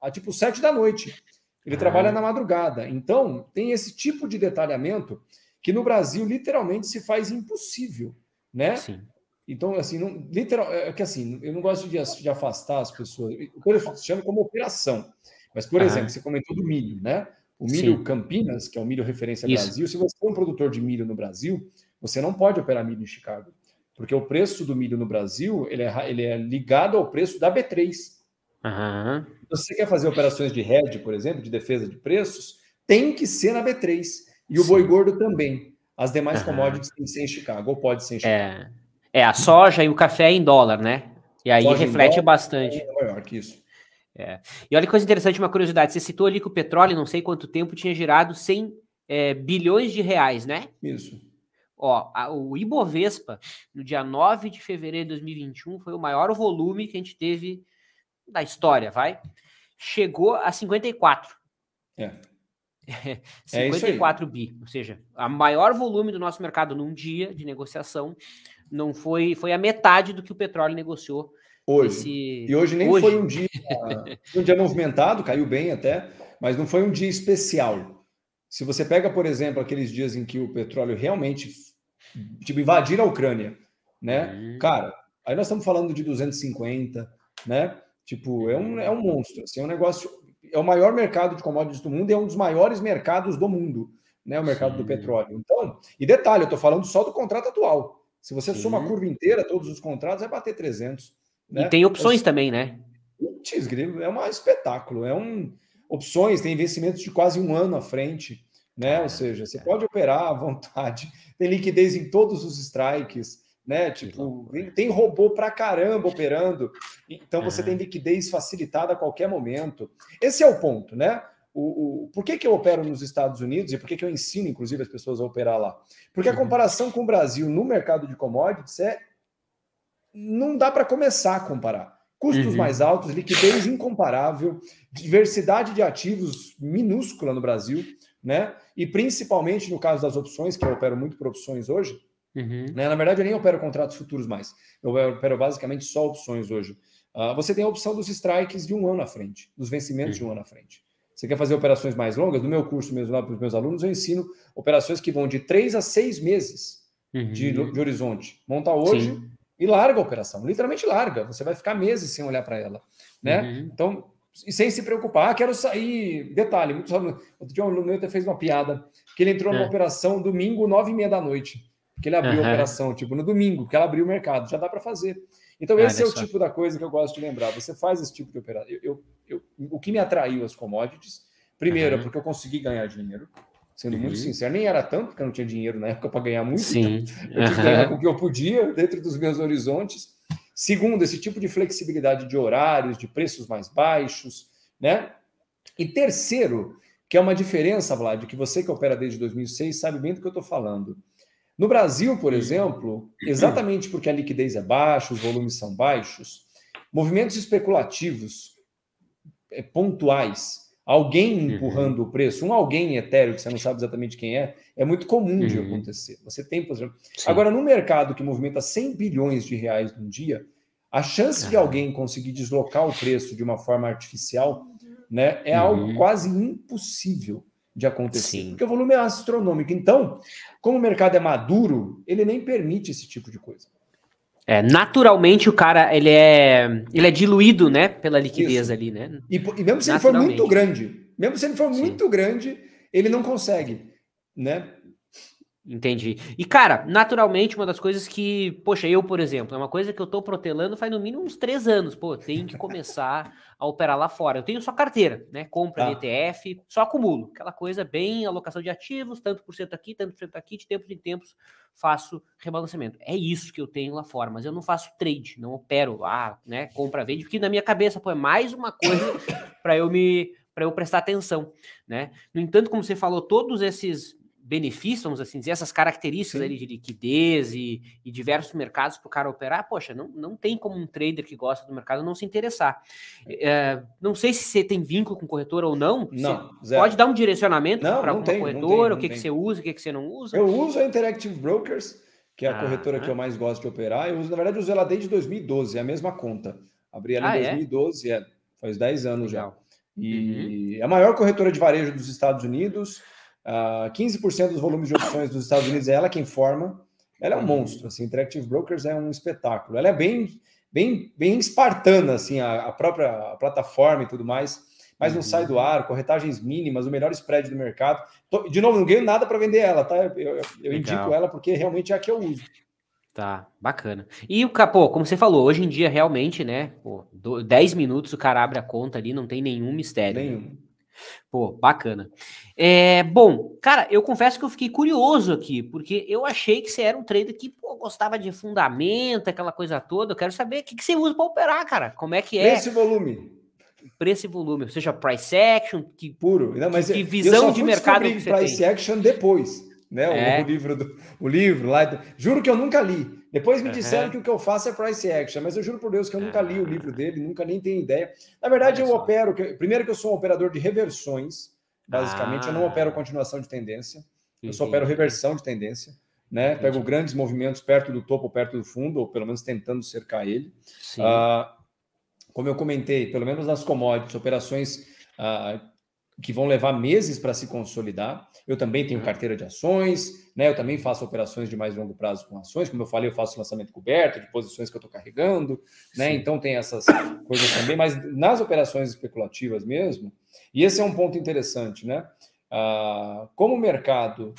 a, a tipo 7 da noite. Ele trabalha na madrugada. Então, tem esse tipo de detalhamento que no Brasil literalmente se faz impossível, né? Sim. Então, assim, não, literal, é, é que assim, eu não gosto de, de afastar as pessoas, eu chamo como operação. Mas, por ah. exemplo, você comentou do milho, né? O milho Sim. Campinas, que é o milho referência Isso. Brasil, se você for é um produtor de milho no Brasil, você não pode operar milho em Chicago, porque o preço do milho no Brasil ele é, ele é ligado ao preço da B3. Então, se você quer fazer operações de hedge, por exemplo, de defesa de preços, tem que ser na B3. E o Sim. boi gordo também. As demais uhum. commodities têm que ser em Chicago, ou pode ser em é. Chicago. É. é, a soja e o café é em dólar, né? E aí soja reflete dólar, bastante. É maior que isso. É. E olha que coisa interessante, uma curiosidade. Você citou ali que o petróleo, não sei quanto tempo, tinha girado 100 é, bilhões de reais, né? Isso. Ó, a, o Ibovespa, no dia 9 de fevereiro de 2021, foi o maior volume que a gente teve da história, vai? Chegou a 54. É. 54 é, é bi, ou seja, o maior volume do nosso mercado num dia de negociação não foi foi a metade do que o petróleo negociou hoje. Esse... E hoje nem hoje. foi um dia um dia movimentado, caiu bem até, mas não foi um dia especial. Se você pega, por exemplo, aqueles dias em que o petróleo realmente tipo, invadir a Ucrânia, né? Uhum. Cara, aí nós estamos falando de 250, né? Tipo, é um, é um monstro, assim, é um negócio é o maior mercado de commodities do mundo e é um dos maiores mercados do mundo, né? O mercado Sim. do petróleo. Então, e detalhe, eu estou falando só do contrato atual. Se você Sim. soma a curva inteira, todos os contratos, vai bater 300. Né? E tem é opções é, também, né? É um espetáculo. É um opções, tem investimentos de quase um ano à frente, né? Ou seja, você é. pode operar à vontade, tem liquidez em todos os strikes né? Tipo, tem robô pra caramba operando, então você uhum. tem liquidez facilitada a qualquer momento. Esse é o ponto, né? O, o, por que, que eu opero nos Estados Unidos e por que, que eu ensino, inclusive, as pessoas a operar lá? Porque a uhum. comparação com o Brasil no mercado de commodities é. Não dá para começar a comparar. Custos uhum. mais altos, liquidez incomparável, diversidade de ativos minúscula no Brasil, né? E principalmente no caso das opções, que eu opero muito por opções hoje, Uhum. Né? Na verdade, eu nem opero contratos futuros mais. Eu opero basicamente só opções hoje. Uh, você tem a opção dos strikes de um ano à frente, dos vencimentos uhum. de um ano à frente. Você quer fazer operações mais longas? No meu curso mesmo, lá para os meus alunos, eu ensino operações que vão de três a seis meses uhum. de, de, horizonte. montar hoje Sim. e larga a operação. Literalmente larga. Você vai ficar meses sem olhar para ela. Né? Uhum. Então, e sem se preocupar, ah, quero sair. Detalhe, muitos alunos. Outro dia um aluno meu fez uma piada que ele entrou é. numa operação domingo, nove e meia da noite que ele abriu uhum. a operação, tipo, no domingo, que ela abriu o mercado, já dá para fazer. Então, ah, esse é o só. tipo da coisa que eu gosto de lembrar. Você faz esse tipo de operação. Eu, eu, eu, o que me atraiu as commodities, primeiro, uhum. porque eu consegui ganhar dinheiro, sendo uhum. muito sincero, nem era tanto, porque eu não tinha dinheiro na época para ganhar muito. Sim. Então eu uhum. ganhar o que eu podia, dentro dos meus horizontes. Segundo, esse tipo de flexibilidade de horários, de preços mais baixos, né? E terceiro, que é uma diferença, Vlad, que você que opera desde 2006 sabe bem do que eu estou falando no Brasil, por uhum. exemplo, uhum. exatamente porque a liquidez é baixa, os volumes são baixos, movimentos especulativos é, pontuais, alguém uhum. empurrando uhum. o preço, um alguém etéreo que você não sabe exatamente quem é, é muito comum de acontecer. Você tem, por exemplo. Sim. Agora, no mercado que movimenta 100 bilhões de reais num dia, a chance uhum. de alguém conseguir deslocar o preço de uma forma artificial né, é algo quase impossível de acontecer, Sim. porque o volume é astronômico. Então, como o mercado é maduro, ele nem permite esse tipo de coisa. É, naturalmente o cara ele é ele é diluído, né, pela liquidez Isso. ali, né? E, e, mesmo se ele for muito grande, mesmo se ele for Sim. muito grande, ele não consegue, né? Entendi. E, cara, naturalmente, uma das coisas que, poxa, eu, por exemplo, é uma coisa que eu tô protelando faz no mínimo uns três anos. Pô, tem que começar a operar lá fora. Eu tenho só carteira, né? Compra tá. ETF, só acumulo. Aquela coisa bem alocação de ativos, tanto por cento aqui, tanto por cento aqui, de tempos em tempos faço rebalanceamento. É isso que eu tenho lá fora, mas eu não faço trade, não opero lá, né? Compra, vende, porque na minha cabeça, pô, é mais uma coisa para eu me para eu prestar atenção, né? No entanto, como você falou, todos esses benefícios, vamos assim dizer, essas características ali de liquidez e, e diversos mercados para o cara operar, poxa, não, não tem como um trader que gosta do mercado não se interessar. É, é não sei se você tem vínculo com corretora ou não. Não. Pode dar um direcionamento para alguma tem, corretora, tem, o que, que você usa, o que, que você não usa? Eu uso a Interactive Brokers, que é a ah, corretora que eu mais gosto de operar. Eu uso, na verdade, eu uso ela desde 2012, é a mesma conta. Abri ela ah, em 2012, é? é? faz 10 anos Legal. já. E uhum. é a maior corretora de varejo dos Estados Unidos Uh, ah, 15% dos volumes de opções dos Estados Unidos é ela quem forma. Ela é um uhum. monstro. Assim, Interactive Brokers é um espetáculo. Ela é bem, bem, bem espartana, assim, a, a própria plataforma e tudo mais. Mas não uhum. sai do ar, corretagens mínimas, o melhor spread do mercado. Tô, de novo, não ganho nada para vender ela, tá? Eu, eu, eu indico ela porque realmente é a que eu uso. Tá, bacana. E o capô, como você falou, hoje em dia realmente, né? Pô, 10 minutos o cara abre a conta ali, não tem nenhum mistério. Né? Nenhum. Né? Pô, bacana. É, bom, cara, eu confesso que eu fiquei curioso aqui, porque eu achei que você era um trader que pô, gostava de fundamento, aquela coisa toda. Eu quero saber o que, que você usa para operar, cara. Como é que é? Preço e volume. Preço e volume, ou seja, price action, que puro, Não, mas que, que visão de mercado que você price tem. action depois né? É. O, o, livro do, o livro lá. juro que eu nunca li. Depois me disseram uhum. que o que eu faço é price action, mas eu juro por Deus que eu nunca li o livro dele, nunca nem tenho ideia. Na verdade, eu opero. Primeiro que eu sou um operador de reversões, basicamente. Ah. Eu não ah. opero continuação de tendência. Eu só opero reversão de tendência. Né? Pego grandes movimentos perto do topo, perto do fundo, ou pelo menos tentando cercar ele. Uh, como eu comentei, pelo menos nas commodities, operações uh, que vão levar meses para se consolidar. Eu também tenho uhum. carteira de ações, né? Eu também faço operações de mais longo prazo com ações, como eu falei, eu faço lançamento coberto de posições que eu estou carregando, né? Sim. Então tem essas coisas também, mas nas operações especulativas mesmo, e esse é um ponto interessante, né? Ah, como o mercado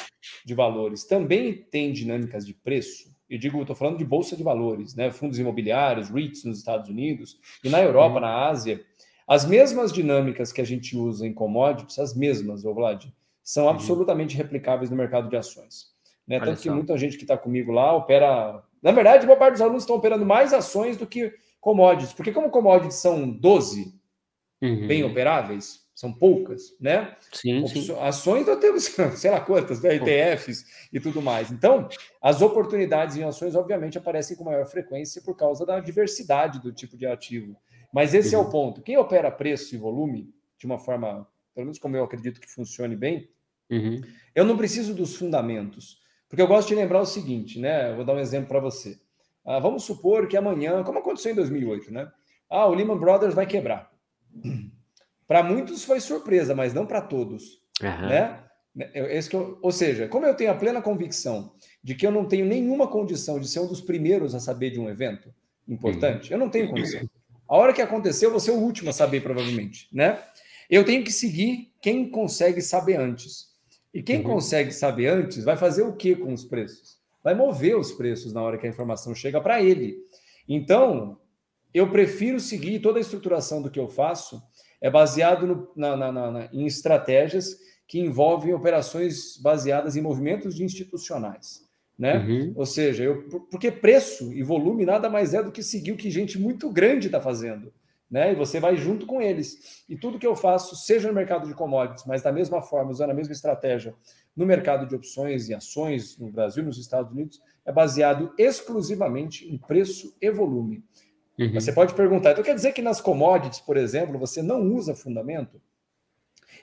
de valores também tem dinâmicas de preço, eu digo, estou falando de bolsa de valores, né? Fundos imobiliários, REITs nos Estados Unidos e na Europa, uhum. na Ásia, as mesmas dinâmicas que a gente usa em commodities, as mesmas, Vlad, são uhum. absolutamente replicáveis no mercado de ações. Né? Tanto que muita gente que está comigo lá opera. Na verdade, boa parte dos alunos estão operando mais ações do que commodities, porque como commodities são 12 uhum. bem operáveis, são poucas, né? Sim, sim. Ações nós temos, sei lá quantas, né? ETFs e tudo mais. Então, as oportunidades em ações, obviamente, aparecem com maior frequência por causa da diversidade do tipo de ativo mas esse uhum. é o ponto. Quem opera preço e volume de uma forma, pelo menos como eu acredito que funcione bem, uhum. eu não preciso dos fundamentos. Porque eu gosto de lembrar o seguinte, né? Eu vou dar um exemplo para você. Ah, vamos supor que amanhã, como aconteceu em 2008, né? Ah, o Lehman Brothers vai quebrar. Para muitos foi surpresa, mas não para todos. Uhum. Né? Esse que eu, ou seja, como eu tenho a plena convicção de que eu não tenho nenhuma condição de ser um dos primeiros a saber de um evento importante, uhum. eu não tenho condição. A hora que aconteceu, você é o último a saber, provavelmente, né? Eu tenho que seguir quem consegue saber antes. E quem uhum. consegue saber antes vai fazer o que com os preços? Vai mover os preços na hora que a informação chega para ele. Então, eu prefiro seguir toda a estruturação do que eu faço é baseado no, na, na, na, em estratégias que envolvem operações baseadas em movimentos institucionais. Né? Uhum. Ou seja, eu, porque preço e volume nada mais é do que seguir o que gente muito grande está fazendo. Né? E você vai junto com eles. E tudo que eu faço, seja no mercado de commodities, mas da mesma forma, usando a mesma estratégia no mercado de opções e ações no Brasil, nos Estados Unidos, é baseado exclusivamente em preço e volume. Uhum. Você pode perguntar, então quer dizer que nas commodities, por exemplo, você não usa fundamento?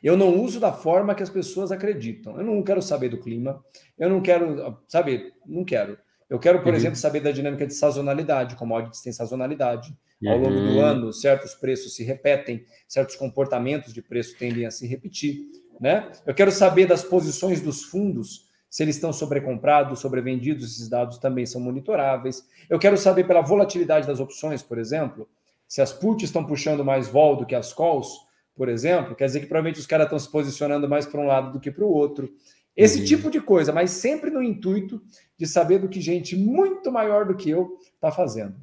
Eu não uso da forma que as pessoas acreditam. Eu não quero saber do clima, eu não quero, saber. não quero. Eu quero, por uhum. exemplo, saber da dinâmica de sazonalidade, commodities têm sazonalidade. Uhum. Ao longo do uhum. ano, certos preços se repetem, certos comportamentos de preço tendem a se repetir. Né? Eu quero saber das posições dos fundos, se eles estão sobrecomprados, sobrevendidos, esses dados também são monitoráveis. Eu quero saber pela volatilidade das opções, por exemplo, se as puts estão puxando mais vol do que as calls, por exemplo, quer dizer que provavelmente os caras estão se posicionando mais para um lado do que para o outro. Esse uhum. tipo de coisa, mas sempre no intuito de saber do que gente muito maior do que eu está fazendo.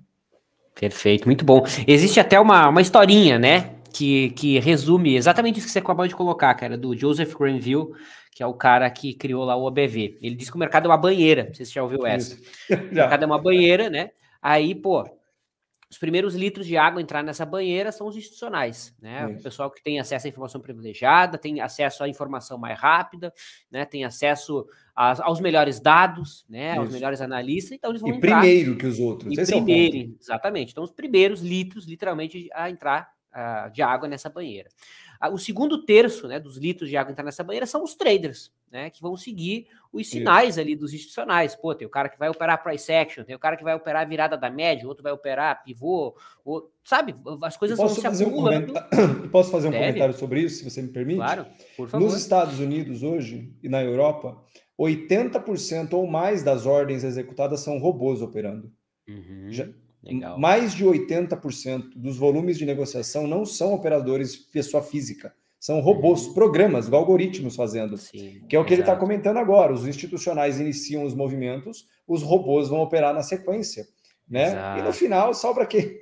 Perfeito, muito bom. Existe até uma, uma historinha, né? Que, que resume exatamente isso que você acabou de colocar, cara, do Joseph Granville, que é o cara que criou lá o OBV. Ele disse que o mercado é uma banheira, não sei se você já ouviu essa. já. O mercado é uma banheira, né? Aí, pô, os primeiros litros de água entrar nessa banheira são os institucionais, né? Isso. O pessoal que tem acesso à informação privilegiada, tem acesso à informação mais rápida, né? Tem acesso a, aos melhores dados, né? Isso. Aos melhores analistas, então eles vão e entrar. primeiro que os outros. E é primeiro, é exatamente. Então os primeiros litros, literalmente, a entrar uh, de água nessa banheira o segundo terço né, dos litros de água entrar tá nessa banheira são os traders, né? Que vão seguir os sinais Isso. ali dos institucionais. Pô, tem o cara que vai operar price action, tem o cara que vai operar virada da média, outro vai operar pivô, sabe? As coisas vão se acumulando. Um Posso fazer um Deve? comentário sobre isso, se você me permite? Claro, por favor. Nos Estados Unidos hoje e na Europa, 80% ou mais das ordens executadas são robôs operando. Uhum. Já, Legal. Mais de 80% dos volumes de negociação não são operadores pessoa física, são robôs, uhum. programas, algoritmos fazendo. Sim, que é o que tá exato. ele está comentando agora. Os institucionais iniciam os movimentos, os robôs vão operar na sequência. Né? E no final sobra quem?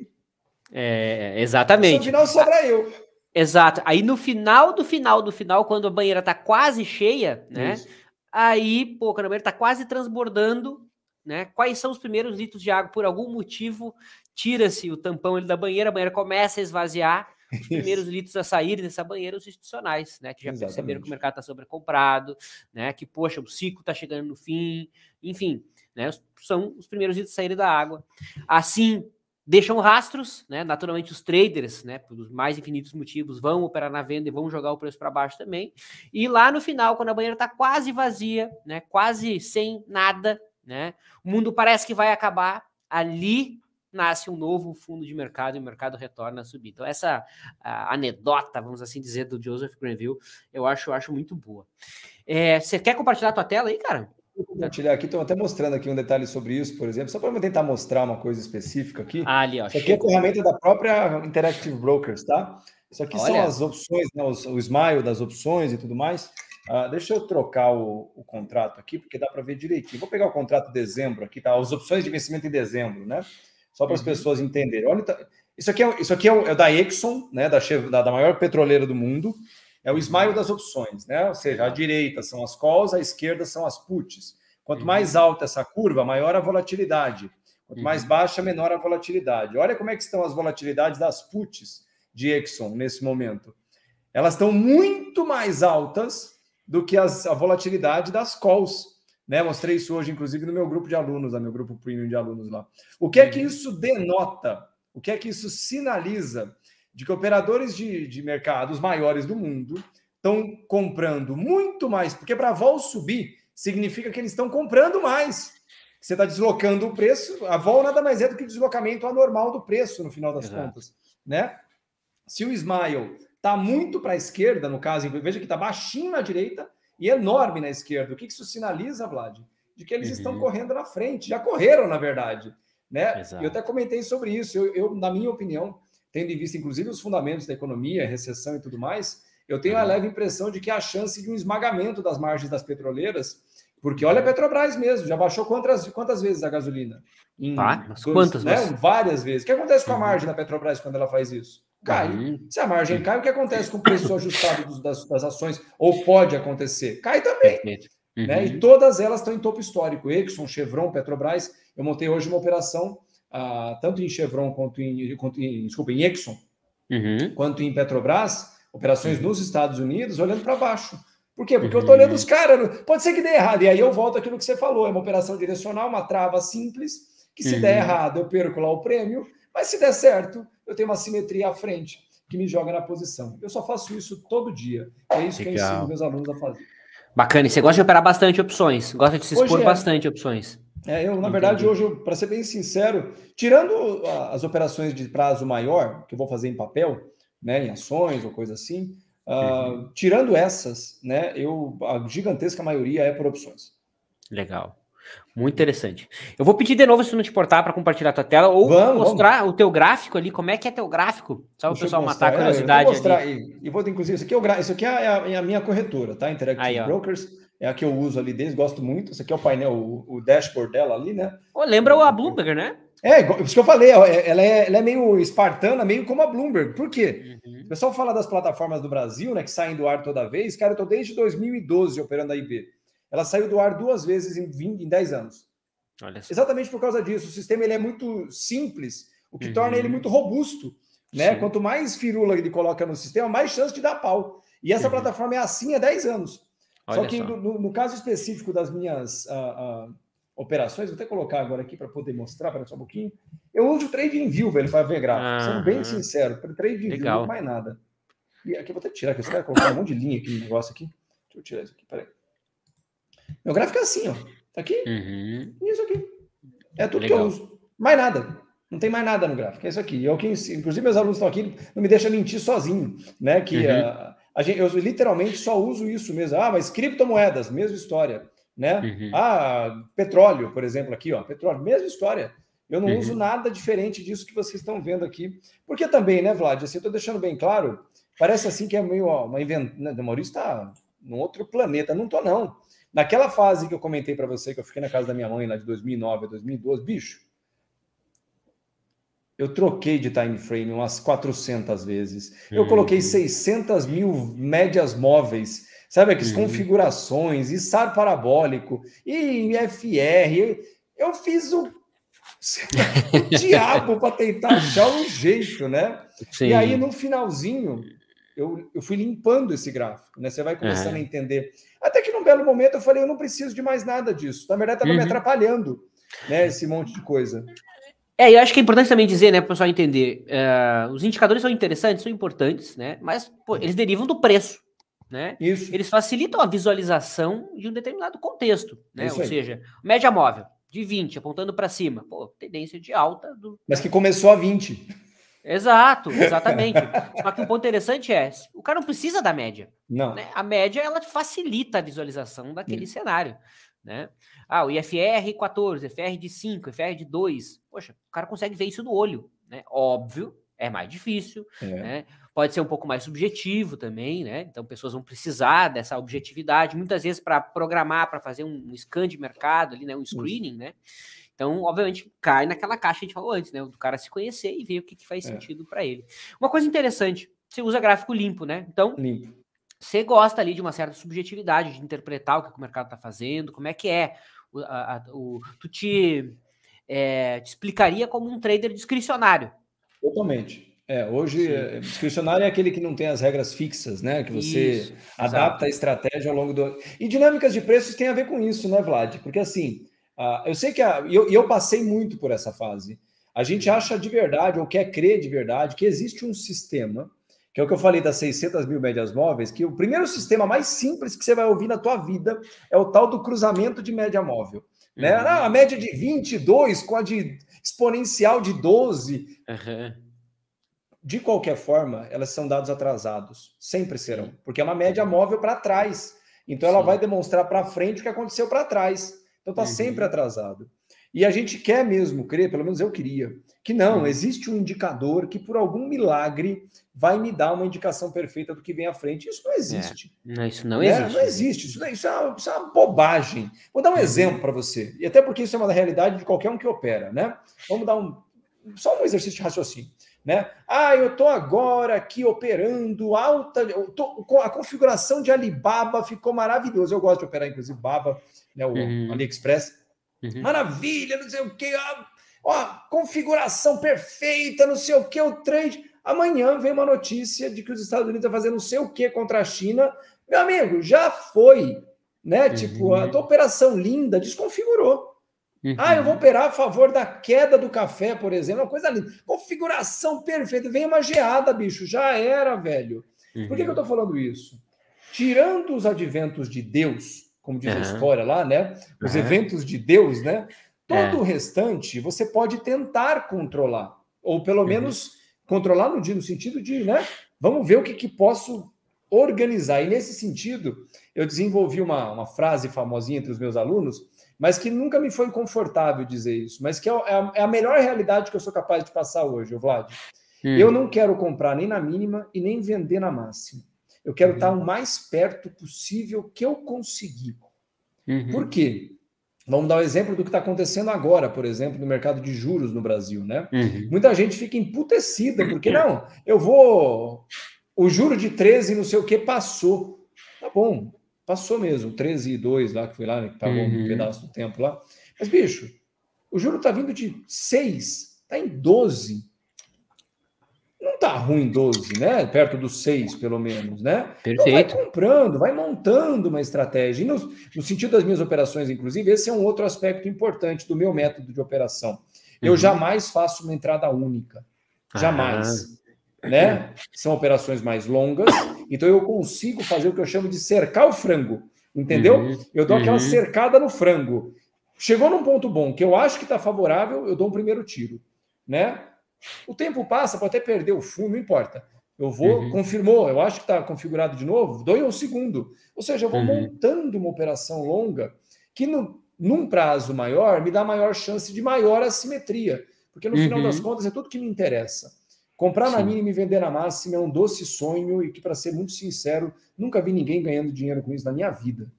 É, exatamente. No final sobra eu. Exato. Aí no final do final do final, quando a banheira está quase cheia, né? Isso. Aí, pô, a banheira está quase transbordando, né? Quais são os primeiros litros de água? Por algum motivo, tira-se o tampão da banheira, a banheira começa a esvaziar, os primeiros Isso. litros a sair dessa banheira os institucionais, né? Que já Exatamente. perceberam que o mercado está sobrecomprado, né? Que, poxa, o ciclo está chegando no fim, enfim, né? São os primeiros litros a sair da água. Assim, deixam rastros, né? Naturalmente, os traders, né? Por mais infinitos motivos, vão operar na venda e vão jogar o preço para baixo também. E lá no final, quando a banheira está quase vazia, né? Quase sem nada, né? O mundo parece que vai acabar, ali nasce um novo fundo de mercado e o mercado retorna a subir. Então, essa anedota, vamos assim dizer, do Joseph Granville, eu acho, eu acho muito boa. É, você quer compartilhar a tua tela aí, cara? Vou compartilhar aqui, estou até mostrando aqui um detalhe sobre isso, por exemplo, só para tentar mostrar uma coisa específica aqui. Ah, ali, ó. Isso aqui é a ferramenta da própria Interactive Brokers, tá? Isso aqui Olha. são as opções, né, o, o smile das opções e tudo mais. Uh, deixa eu trocar o, o contrato aqui, porque dá para ver direitinho. Vou pegar o contrato de dezembro aqui, tá? As opções de vencimento em dezembro, né? Só para as uhum. pessoas entenderem. Olha, então, isso aqui, é, isso aqui é, o, é da Exxon, né? Da, da, da, maior petroleira do mundo. É o uhum. smile das opções, né? Ou seja, à tá. direita são as calls, à esquerda são as puts. Quanto uhum. mais alta essa curva, maior a volatilidade. Quanto mais uhum. baixa, menor a volatilidade. Olha como é que estão as volatilidades das puts de Exxon nesse momento. Elas estão muito mais altas do que as, a volatilidade das calls. Né? Mostrei isso hoje, inclusive, no meu grupo de alunos, no meu grupo premium de alunos lá. O que é que uhum. isso denota? O que é que isso sinaliza de que operadores de, de mercados maiores do mundo estão comprando muito mais? Porque para a vol subir, significa que eles estão comprando mais. Você está deslocando o preço, a vol nada mais é do que o deslocamento anormal do preço, no final das Exato. contas. Né? Se o Smile Está muito para a esquerda, no caso, veja que está baixinho na direita e enorme na esquerda. O que isso sinaliza, Vlad? De que eles uhum. estão correndo na frente, já correram, na verdade. Né? Eu até comentei sobre isso. Eu, eu, na minha opinião, tendo em vista inclusive os fundamentos da economia, recessão e tudo mais, eu tenho uhum. a leve impressão de que há chance de um esmagamento das margens das petroleiras, porque olha a é. Petrobras mesmo, já baixou quantas, quantas vezes a gasolina? Em, ah, quantas? Né? Mas... Várias vezes. O que acontece com a uhum. margem da Petrobras quando ela faz isso? cai. Se a margem cai, o que acontece com o preço ajustado dos, das, das, ações? Ou pode acontecer? Cai também. Uhum. Né? E uhum. todas elas estão em topo histórico. Exxon, Chevron, Petrobras. Eu montei hoje uma operação, uh, tanto em Chevron quanto em, quanto em, desculpa, em Exxon, uhum. quanto em Petrobras, operações uhum. nos Estados Unidos, olhando para baixo. Por quê? Porque eu estou uhum. olhando os caras. Pode ser que dê errado. E aí eu volto aquilo que você falou. É uma operação direcional, uma trava simples, que se der uhum. errado eu perco lá o prêmio mas se der certo, eu tenho uma simetria à frente que me joga na posição. Eu só faço isso todo dia. É isso Legal. que eu ensino meus alunos a fazer. Bacana, e você gosta de operar bastante opções, gosta de se expor é. bastante opções. É, eu, na Entendi. verdade, hoje, para ser bem sincero, tirando as operações de prazo maior, que eu vou fazer em papel, né, em ações ou coisa assim, uh, tirando essas, né, eu, a gigantesca maioria é por opções. Legal. Muito interessante. Eu vou pedir de novo, se não te importar, para compartilhar a tua tela ou vamos, mostrar vamos. o teu gráfico ali, como é que é teu gráfico. Só o pessoal matar a é, curiosidade. É, mostrar, ali. E, e vou, inclusive, isso aqui, é o gra... isso aqui é, a, é a é minha corretora, tá? Interactive Aí, Brokers. É a que eu uso ali desde gosto muito. Isso aqui é o painel, o, o dashboard dela ali, né? Oh, lembra a Bloomberg, né? É, isso que eu falei, é, ela é, ela é, meio espartana, meio como a Bloomberg. Por quê? Uhum. O pessoal fala das plataformas do Brasil, né, que saem do ar toda vez. Cara, eu tô desde 2012 operando a IB. Ela saiu do ar duas vezes em, 20, em 10 anos. Exatamente por causa disso. O sistema ele é muito simples, o que uhum. torna ele uhum. muito robusto. Né? Quanto mais firula ele coloca no sistema, mais chance de dar pau. E essa uhum. plataforma é assim há 10 anos. Olha só que só. No, no, caso específico das minhas uh, uh, operações, vou até colocar agora aqui para poder mostrar, para só um pouquinho. Eu uso o view velho, para ver gráfico. Ah. sendo bem sincero, para view não é mais nada. E aqui vou até tirar, que eu quero colocar um monte de linha aqui no negócio aqui. Deixa eu tirar isso aqui, peraí. Meu gráfico é assim, ó. Tá aqui. Uhum. Isso aqui. É tudo Legal. que eu uso. Mais nada. Não tem mais nada no gráfico. É isso aqui. Eu, é inclusive, meus alunos estão aqui, não me deixa mentir sozinho, né? Que uhum. a, ah, a gente, eu literalmente só uso isso mesmo. Ah, mas criptomoedas, mesma história, né? Uhum. Ah, petróleo, por exemplo, aqui, ó. Petróleo, mesma história. Eu não uhum. uso nada diferente disso que vocês estão vendo aqui. Porque também, né, Vlad? Assim, eu estou deixando bem claro, parece assim que é meio ó, uma invenção. Né, Maurício está num outro planeta. Não tô não. Naquela fase que eu comentei para você, que eu fiquei na casa da minha mãe lá de 2009 a 2012, bicho, eu troquei de time frame umas 400 vezes. Eu coloquei 600 uhum. mil médias móveis, sabe? aqueles uhum. configurações, e SAR parabólico, e FR. Eu fiz o, o diabo para tentar achar um jeito, né? Sim. E aí, no finalzinho, eu, eu fui limpando esse gráfico, né? Você vai começando uhum. a é. entender. Até que belo momento eu falei, eu não preciso de mais nada disso. Na verdade, estava uhum. me atrapalhando, né? Esse monte de coisa. É, eu acho que é importante também dizer, né, para o pessoal entender, uh, os indicadores são interessantes, são importantes, né? Mas pô, eles derivam do preço, né? Isso. Eles facilitam a visualização de um determinado contexto, né? Isso Ou aí. seja, média móvel de 20 apontando para cima, pô, tendência de alta do... Mas que começou a 20. Exato, exatamente. Só que um ponto interessante é, o cara não precisa da média. Não. Né? A média, ela facilita a visualização daquele Sim. cenário, né? Ah, o IFR 14, IFR de 5, IFR de 2. Poxa, o cara consegue ver isso no olho, né? Óbvio, é mais difícil, é. né? Pode ser um pouco mais subjetivo também, né? Então, pessoas vão precisar dessa objetividade, muitas vezes para programar, para fazer um, um scan de mercado ali, né? Um screening, isso. né? Então, obviamente, cai naquela caixa que a gente falou antes, né? Do cara se conhecer e ver o que, que faz é. sentido para ele. Uma coisa interessante, você usa gráfico limpo, né? Então, limpo. você gosta ali de uma certa subjetividade de interpretar o que o mercado está fazendo, como é que é. O, a, o, tu te, é, te explicaria como um trader discricionário. Totalmente. É, hoje, Sim. É, discricionário é aquele que não tem as regras fixas, né? Que você isso, adapta a estratégia ao longo do. E dinâmicas de preços tem a ver com isso, né, Vlad? Porque assim, ah, eu sei que a, eu, eu passei muito por essa fase. A gente uhum. acha de verdade, ou quer crer de verdade, que existe um sistema, que é o que eu falei das 600 mil médias móveis, que o primeiro sistema mais simples que você vai ouvir na tua vida é o tal do cruzamento de média móvel. Né? Uhum. Né? Ah, a média de 22 com a de exponencial de 12. Uhum. De qualquer forma, elas são dados atrasados. Sempre serão. Porque é uma média móvel para trás. Então, ela vai demonstrar para frente o que aconteceu para trás. Então está uhum. sempre atrasado. E a gente quer mesmo crer, pelo menos eu queria, que não, uhum. existe um indicador que por algum milagre vai me dar uma indicação perfeita do que vem à frente. Isso não é. existe. É. Não, isso não existe. Né? Não existe. Isso, é, isso, é uma, isso, é uma, bobagem. Vou dar um uhum. exemplo para você, e até porque isso é uma realidade de qualquer um que opera, né? Vamos dar um só um exercício de raciocínio. Né? Ah, eu estou agora aqui operando alta. Tô, a configuração de Alibaba ficou maravilhosa. Eu gosto de operar, inclusive, Baba né, o uhum. AliExpress. Uhum. Maravilha, não sei o que, ó, ó, configuração perfeita, não sei o que, o trade. Amanhã vem uma notícia de que os Estados Unidos estão fazendo não sei o que contra a China. Meu amigo, já foi, né? Uhum. Tipo, a tua uhum. operação linda desconfigurou. Uhum. Ah, eu vou uhum. operar a favor da queda do café, por exemplo, uma coisa linda. Configuração perfeita, vem uma geada, bicho, já era, velho. Por que, que eu estou uhum. falando isso? Tirando os adventos de Deus, como diz uhum. a história lá, né? Os uhum. eventos de Deus, né? É. Todo o restante você pode tentar controlar, ou pelo uhum. menos controlar no dia no sentido de, né? Vamos ver o que, que posso organizar. E nesse sentido, eu desenvolvi uma, uma frase famosinha entre os meus alunos, mas que nunca me foi confortável dizer isso, mas que é, é a, é a melhor realidade que eu sou capaz de passar hoje, Vlad. Hum. Eu não quero comprar nem na mínima e nem vender na máxima. Eu quero uhum. estar o uhum. mais perto possível que eu conseguir. Uhum. Por quê? Vamos dar um exemplo do que está acontecendo agora, por exemplo, no mercado de juros no Brasil, né? Uhum. Muita gente fica emputecida, porque não, eu vou. O juro de 13, não sei o que, passou. Tá bom, passou mesmo, 13 e 2 lá, que foi lá, né, que pagou um uhum. pedaço do tempo lá. Mas, bicho, o juro está vindo de 6, está em 12 não tá ruim 12, né? Perto dos 6, pelo menos, né? Perfeito. Então vai comprando, vai montando uma estratégia. E no, no, sentido das minhas operações, inclusive, esse é um outro aspecto importante do meu método de operação. Eu uhum. jamais faço uma entrada única. Ah. Jamais. Né? São operações mais longas, então eu consigo fazer o que eu chamo de cercar o frango. Entendeu? Uhum. Eu dou aquela uhum. cercada no frango. Chegou num ponto bom que eu acho que está favorável, eu dou um primeiro tiro. Né? O tempo passa, pode até perder o fundo, não importa. Eu vou, uhum. confirmou, eu acho que está configurado de novo, doi um segundo. Ou seja, eu vou uhum. montando uma operação longa que no, num prazo maior me dá maior chance de maior assimetria. Porque no uhum. final das uhum. contas é tudo que me interessa. Comprar Sim. na mínima e vender na máxima é um doce sonho e que, para ser muito sincero, nunca vi ninguém ganhando dinheiro com isso na minha vida.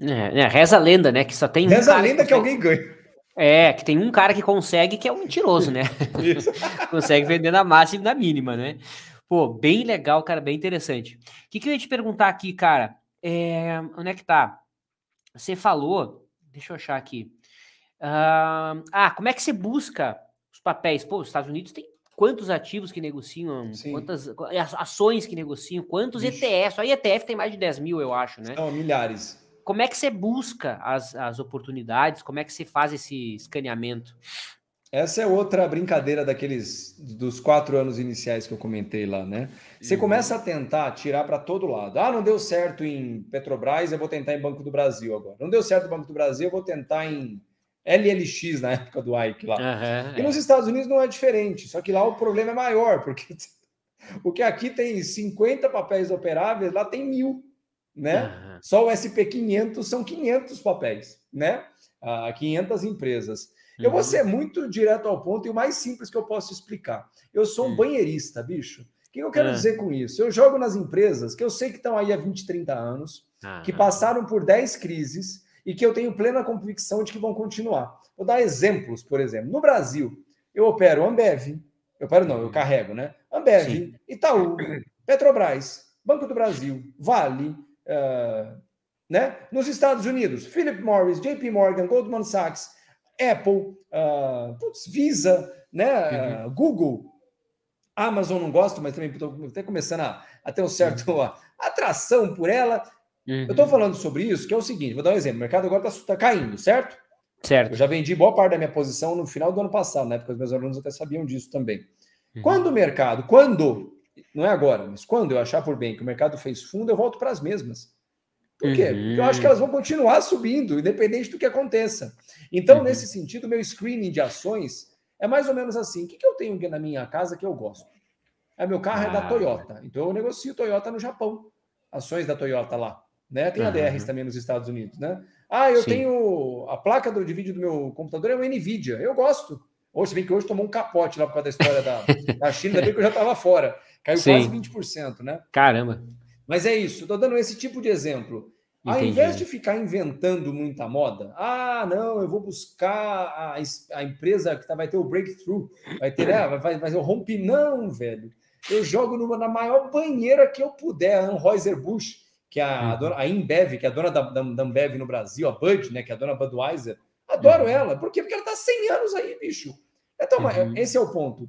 É, é, reza a lenda, né? Que só tem. Reza um a lenda que, que alguém ganha. É, que tem um cara que consegue, que é um mentiroso, né? consegue vender na máxima e na mínima, né? Pô, bem legal, cara, bem interessante. O que, que eu ia te perguntar aqui, cara? É, onde é que tá? Você falou, deixa eu achar aqui. Uh, ah, como é que você busca os papéis? Pô, os Estados Unidos tem quantos ativos que negociam, Sim. quantas ações que negociam, quantos Ixi. ETFs. Só ETF tem mais de 10 mil, eu acho, né? Não, milhares. Como é que você busca as, as oportunidades? Como é que você faz esse escaneamento? Essa é outra brincadeira daqueles dos quatro anos iniciais que eu comentei lá, né? Você uhum. começa a tentar tirar para todo lado. Ah, não deu certo em Petrobras, eu vou tentar em Banco do Brasil agora. Não deu certo no Banco do Brasil, eu vou tentar em LLX na época do Ike lá. Uhum, e é. nos Estados Unidos não é diferente, só que lá o problema é maior, porque o que aqui tem 50 papéis operáveis, lá tem mil né? Uhum. Só o SP 500 são 500 papéis, né? Ah, 500 empresas. Uhum. Eu vou uhum. ser muito direto ao ponto e o mais simples que eu posso explicar. Eu sou um uhum. banheirista, bicho. O que eu quero ah. dizer com isso? Eu jogo nas empresas que eu sei que estão aí há 20, 30 anos, que passaram por 10 crises e que eu tenho plena convicção de que vão continuar. Vou dar exemplos, por exemplo. No Brasil, eu opero Ambev, eu opero não, eu uhum. carrego, né? Ambev, Sim. Itaú, Petrobras, Banco do Brasil, Vale, Uh, né? Nos Estados Unidos, Philip Morris, JP Morgan, Goldman Sachs, Apple, uh, putz, Visa, né? Ah, uhum. Google, Amazon não gosto, mas também estou até começando a, a ter um certo uhum. atração por ela. Uhum. Eu estou falando sobre isso, que é o seguinte, vou dar um exemplo. O mercado agora está tá caindo, certo? Certo. Eu já vendi boa parte da minha posição no final do ano passado, né? Porque os meus alunos até sabiam disso também. Uhum. Quando o mercado, quando não é agora, mas quando eu achar por bem que o mercado fez fundo, eu volto para as mesmas. Por quê? Uhum. Porque eu acho que elas vão continuar subindo, independente do que aconteça. Então, uhum. nesse sentido, meu screening de ações é mais ou menos assim: o que, eu tenho na minha casa que eu gosto? É meu carro ah. é da ah. Toyota, então eu negocio Toyota no Japão, ações da Toyota lá. Né? Tem uhum. ADRs também nos Estados Unidos, né? Ah, eu Sim. tenho a placa do, de vídeo do meu computador é uma Nvidia, eu gosto. Ou se bem que hoje tomou um capote lá por causa da história da, da China, ainda bem que eu já estava fora. Caiu Sim. quase 20%, né? Caramba. Mas é isso, estou dando esse tipo de exemplo. Entendi. Ao invés de ficar inventando muita moda, ah, não, eu vou buscar a, a empresa que tá, vai ter o breakthrough, vai ter, né, vai, vai, o rompe. Não, velho. Eu jogo numa, na maior banheira que eu puder, a Anheuser-Busch, que é a, uhum. dona, a Inbev, que é a dona da, da, da Ambev no Brasil, a Bud, né, que é a dona Budweiser, adoro uhum. ela. Por quê? Porque ela está 100 anos aí, bicho. Então, uhum. esse é o ponto.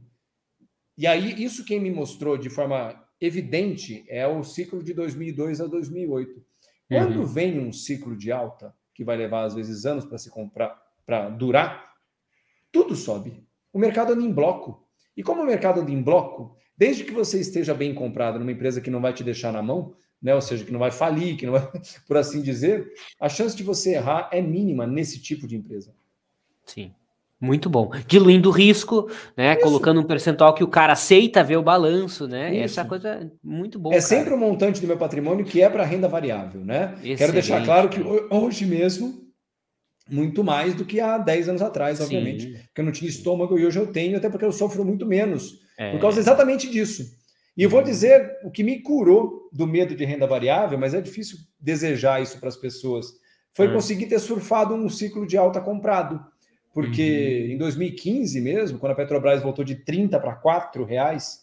E aí, isso quem me mostrou de forma evidente é o ciclo de 2002 a 2008. Quando uhum. vem um ciclo de alta, que vai levar às vezes anos para se comprar, para durar, tudo sobe. O mercado anda em bloco. E como o mercado anda em bloco, desde que você esteja bem comprado numa empresa que não vai te deixar na mão, né? ou seja, que não vai falir, que não vai, por assim dizer, a chance de você errar é mínima nesse tipo de empresa. Sim. Muito bom. Diluindo o risco, né? Isso. Colocando um percentual que o cara aceita ver o balanço, né? Isso. Essa coisa é muito boa. É cara. sempre o um montante do meu patrimônio que é para renda variável, né? Excelente. Quero deixar claro que hoje mesmo, muito mais do que há 10 anos atrás, obviamente. Sim. Porque eu não tinha estômago e hoje eu tenho, até porque eu sofro muito menos. É. Por causa exatamente disso. E vou uhum. dizer o que me curou do medo de renda variável, mas é difícil desejar isso para as pessoas, foi é. conseguir ter surfado um ciclo de alta comprado. Porque uhum. em 2015 mesmo, quando a Petrobras voltou de 30 para 4 reais,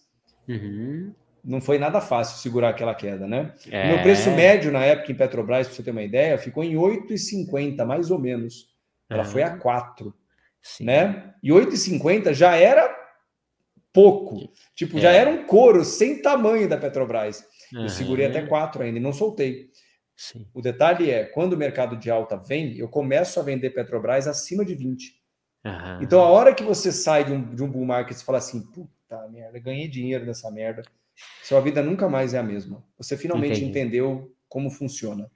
uhum. não foi nada fácil segurar aquela queda, né? É. Meu preço médio na época em Petrobras, para você ter uma ideia, ficou em 8,50 mais ou menos. Ela uhum. É. foi a 4, Sim. né? E 8,50 já era pouco. Tipo, é. já era um couro sem tamanho da Petrobras. Uhum. Eu segurei até quatro ainda e não soltei. Sim. O detalhe é, quando o mercado de alta vem, eu começo a vender Petrobras acima de 20. Uhum. Então, a hora que você sai de um, de um bull market e fala assim, puta merda, ganhei dinheiro nessa merda, sua vida nunca mais é a mesma. Você finalmente Entendi. entendeu como funciona.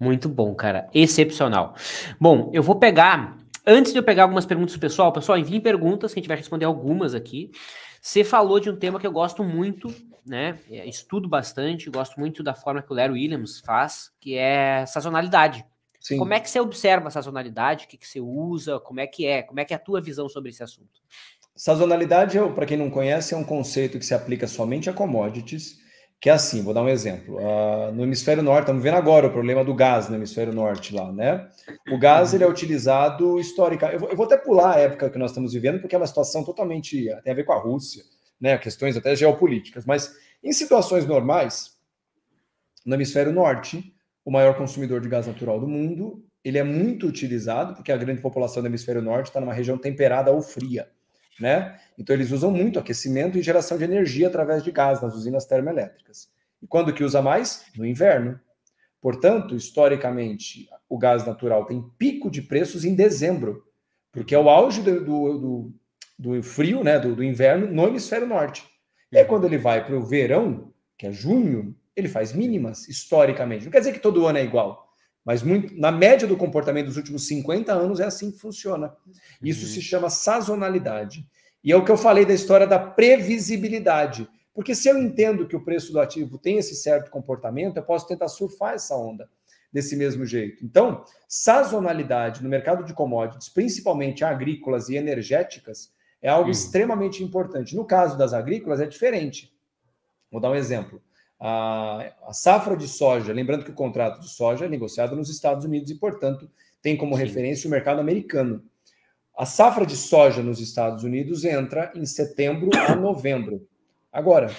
Muito bom, cara. Excepcional. Bom, eu vou pegar Antes de eu pegar algumas perguntas do pessoal, pessoal, enviem perguntas que a gente vai responder algumas aqui. Você falou de um tema que eu gosto muito, né? É, estudo bastante, gosto muito da forma que o Larry Williams faz, que é sazonalidade. Sim. Como é que você observa a sazonalidade? O que, que você usa? Como é que é? Como é que é a tua visão sobre esse assunto? Sazonalidade, para quem não conhece, é um conceito que se aplica somente a commodities que é assim, vou dar um exemplo. Uh, no hemisfério norte, estamos vendo agora o problema do gás no hemisfério norte lá, né? O gás ele é utilizado histórica. Eu vou, eu vou até pular a época que nós estamos vivendo, porque é uma situação totalmente tem a ver com a Rússia, né? Questões até geopolíticas. Mas em situações normais, no hemisfério norte, o maior consumidor de gás natural do mundo, ele é muito utilizado porque a grande população do hemisfério norte está numa região temperada ou fria, né? Então, eles usam muito aquecimento e geração de energia através de gás nas usinas termoelétricas. E quando que usa mais? No inverno. Portanto, historicamente, o gás natural tem pico de preços em dezembro, porque é o auge do, do, do, do frio, né, do, do inverno, no hemisfério norte. E aí, quando ele vai para o verão, que é junho, ele faz mínimas, historicamente. Não quer dizer que todo ano é igual, mas muito, na média do comportamento dos últimos 50 anos é assim que funciona. Isso uhum. se chama sazonalidade. E é o que eu falei da história da previsibilidade. Porque se eu entendo que o preço do ativo tem esse certo comportamento, eu posso tentar surfar essa onda desse mesmo jeito. Então, sazonalidade no mercado de commodities, principalmente agrícolas e energéticas, é algo extremamente importante. No caso das agrícolas, é diferente. Vou dar um exemplo. A, safra de soja, lembrando que o contrato de soja é negociado nos Estados Unidos e, portanto, tem como Sim. referência o mercado americano. A safra de soja nos Estados Unidos entra em setembro a novembro. Agora,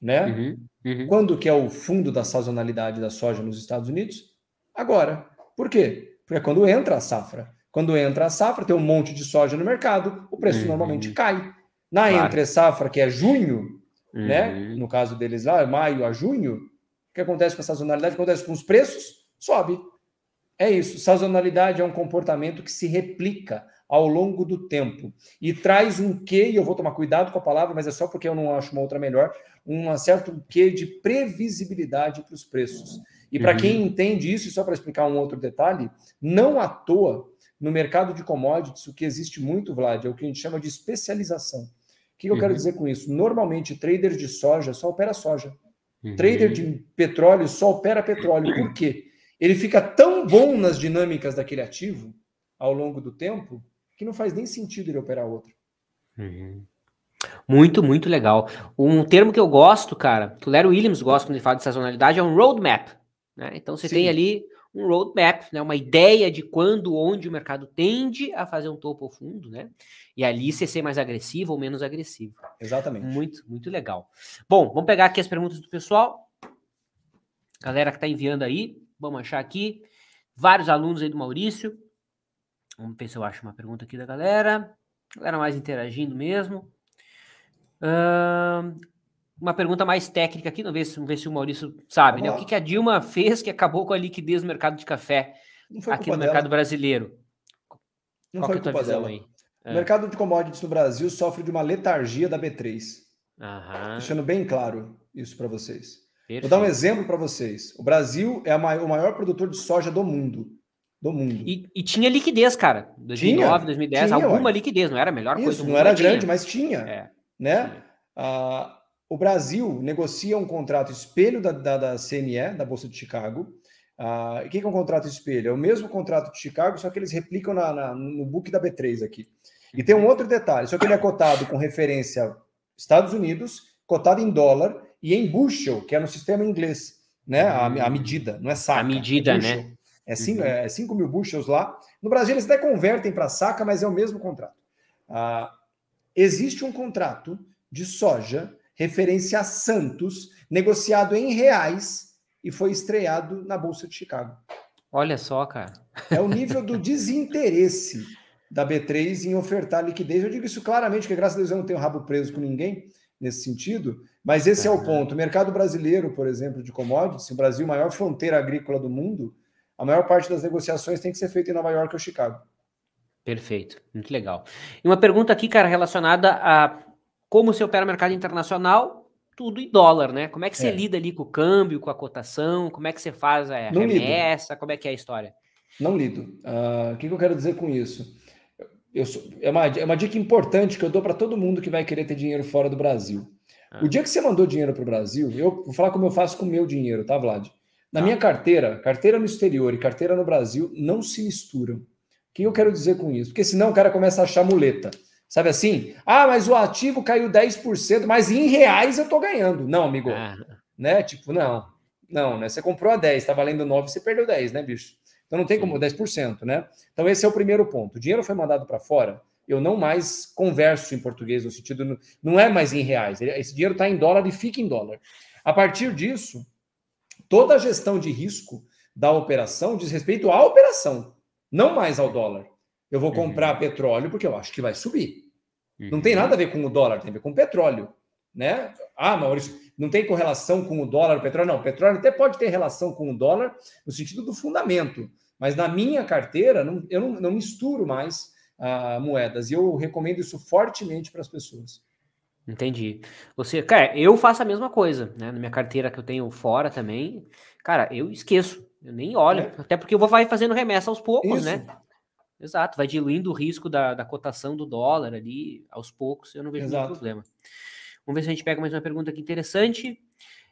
né? Uhum, uhum. Quando que é o fundo da sazonalidade da soja nos Estados Unidos? Agora. Por quê? Porque é quando entra a safra. Quando entra a safra, tem um monte de soja no mercado, o preço uhum. normalmente cai. Na claro. entre safra, que é junho, né? Uhum. No caso deles lá, maio a junho, o que acontece com a sazonalidade? O que acontece com os preços? Sobe. É isso. Sazonalidade é um comportamento que se replica ao longo do tempo. E traz um quê, e eu vou tomar cuidado com a palavra, mas é só porque eu não acho uma outra melhor, um certo quê de previsibilidade para os preços. E para uhum. quem entende isso, e só para explicar um outro detalhe, não à toa, no mercado de commodities, o que existe muito, Vlad, é o que a gente chama de especialização. O que eu uhum. quero dizer com isso? Normalmente, trader de soja só opera soja. Uhum. Trader de petróleo só opera petróleo. Por quê? Ele fica tão bom nas dinâmicas daquele ativo ao longo do tempo que não faz nem sentido ele operar outro. Uhum. Muito, muito legal. Um termo que eu gosto, cara, que o Larry Williams gosta quando ele fala de sazonalidade, é um roadmap. Né? Então você Sim. tem ali um roadmap, né? uma ideia de quando, onde o mercado tende a fazer um topo ou fundo, né? E ali você ser mais agressivo ou menos agressivo. Exatamente. Muito, muito legal. Bom, vamos pegar aqui as perguntas do pessoal. Galera que está enviando aí, vamos achar aqui. Vários alunos aí do Maurício. Vamos ver se eu acho uma pergunta aqui da galera. Galera mais interagindo mesmo. Uh, uma pergunta mais técnica aqui, vamos ver se, vamos ver se o Maurício sabe, né? Vamos né? lá. O que, que a Dilma fez que acabou com a liquidez no mercado de café aqui no dela. mercado brasileiro? Não Qual que é foi a tua visão dela. aí? O É. mercado de commodities no Brasil sofre de uma letargia da B3. Aham, Deixando bem claro isso para vocês. Vou dar um exemplo para vocês. O Brasil é a o maior produtor de soja do mundo do mundo. E, e tinha liquidez, cara. 2009, tinha, 2010, tinha, alguma liquidez, não era a melhor Isso, coisa do mundo. Não era grande, tinha. mas tinha. É, né? Tinha. Ah, o Brasil negocia um contrato espelho da, da, da CME, da Bolsa de Chicago. Ah, o que é um contrato espelho? É o mesmo contrato de Chicago, só que eles replicam na, na, no book da B3 aqui. E tem um outro detalhe, só que ele é cotado com referência Estados Unidos, cotado em dólar e em bushel, que é no sistema inglês, né? A, a hum. medida, não é saca. A medida, é né? É 5 uhum. é cinco mil bushels lá. No Brasil, eles até convertem para saca, mas é o mesmo contrato. Ah, existe um contrato de soja referência a Santos, negociado em reais e foi estreado na Bolsa de Chicago. Olha só, cara. É o nível do desinteresse da B3 em ofertar liquidez. Eu digo isso claramente, que graças a Deus eu não tenho rabo preso com ninguém nesse sentido, mas esse é, é o ponto. O mercado brasileiro, por exemplo, de commodities, o Brasil, maior fronteira agrícola do mundo, a maior parte das negociações tem que ser feita em Nova York ou Chicago. Perfeito, muito legal. E uma pergunta aqui, cara, relacionada a como você opera o mercado internacional, tudo em dólar, né? Como é que você é. lida ali com o câmbio, com a cotação? Como é que você faz a Não remessa? Lido. Como é que é a história? Não lido. Uh, o que, eu quero dizer com isso? Sou, é, uma, é uma dica importante que eu dou para todo mundo que vai querer ter dinheiro fora do Brasil. Ah. O dia que você mandou dinheiro para o Brasil, eu vou falar como eu faço com o meu dinheiro, tá, Vlad? Na minha carteira, carteira no exterior e carteira no Brasil não se misturam. O que eu quero dizer com isso? Porque senão o cara começa a achar muleta. Sabe assim? Ah, mas o ativo caiu 10%, mas em reais eu tô ganhando. Não, amigo. Ah. Né? Tipo, não. Não, né? Você comprou a 10, tá valendo 9, você perdeu 10, né, bicho? Então não tem como 10%, né? Então esse é o primeiro ponto. O dinheiro foi mandado para fora, eu não mais converso em português no sentido não é mais em reais. Esse dinheiro está em dólar e fica em dólar. A partir disso, Toda a gestão de risco da operação diz respeito à operação, não mais ao dólar. Eu vou comprar uhum. petróleo porque eu acho que vai subir. Uhum. Não tem uhum. nada a ver com o dólar, tem a ver com o petróleo. Né? Ah, Maurício, não tem correlação com o dólar, o petróleo. Não, o petróleo até pode ter relação com o dólar no sentido do fundamento. Mas na minha carteira, não, eu não, não misturo mais ah, moedas. E eu recomendo isso fortemente para as pessoas. Entendi. Você, cara, eu faço a mesma coisa, né? Na minha carteira que eu tenho fora também, cara, eu esqueço, eu nem olho, é. até porque eu vou vai fazendo remessa aos poucos, né? Isso. né? Exato, vai diluindo o risco da, da cotação do dólar ali aos poucos, eu não vejo nenhum problema. Vamos ver se a gente pega mais uma pergunta aqui interessante.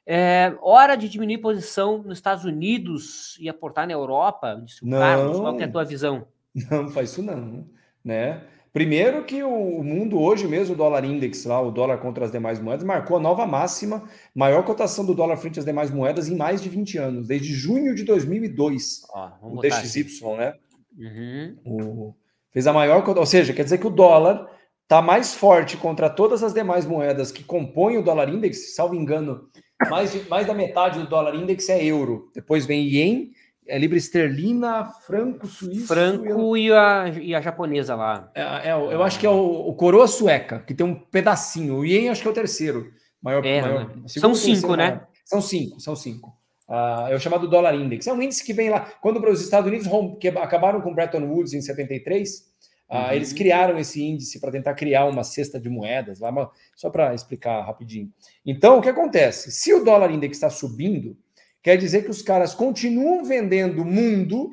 É, hora de diminuir posição nos Estados Unidos e aportar na Europa? Disse o não, Carlos, qual é a tua visão? Não, faz isso não, né? Primeiro que o mundo hoje mesmo, o dólar index lá, o dólar contra as demais moedas, marcou a nova máxima, maior cotação do dólar frente às demais moedas em mais de 20 anos, desde junho de 2002. Ah, o DXY, né? Uhum. O... Fez a maior, ou seja, quer dizer que o dólar está mais forte contra todas as demais moedas que compõem o dólar index, salvo engano, mais, de, mais da metade do dólar index é euro, depois vem ien, é libra esterlina, franco suíço. Franco e, a, e a japonesa lá. É, é, é eu acho que é o, o, coroa sueca, que tem um pedacinho. O ien acho que é o terceiro. Maior, é, maior, né? São cinco, né? Maior. São cinco, são cinco. Uh, é o chamado dólar index. É um índice que vem lá. Quando os Estados Unidos que acabaram com Bretton Woods em 73, ah, uhum. uh, eles criaram esse índice para tentar criar uma cesta de moedas lá, só para explicar rapidinho. Então, o que acontece? Se o dólar index está subindo, Quer dizer que os caras continuam vendendo mundo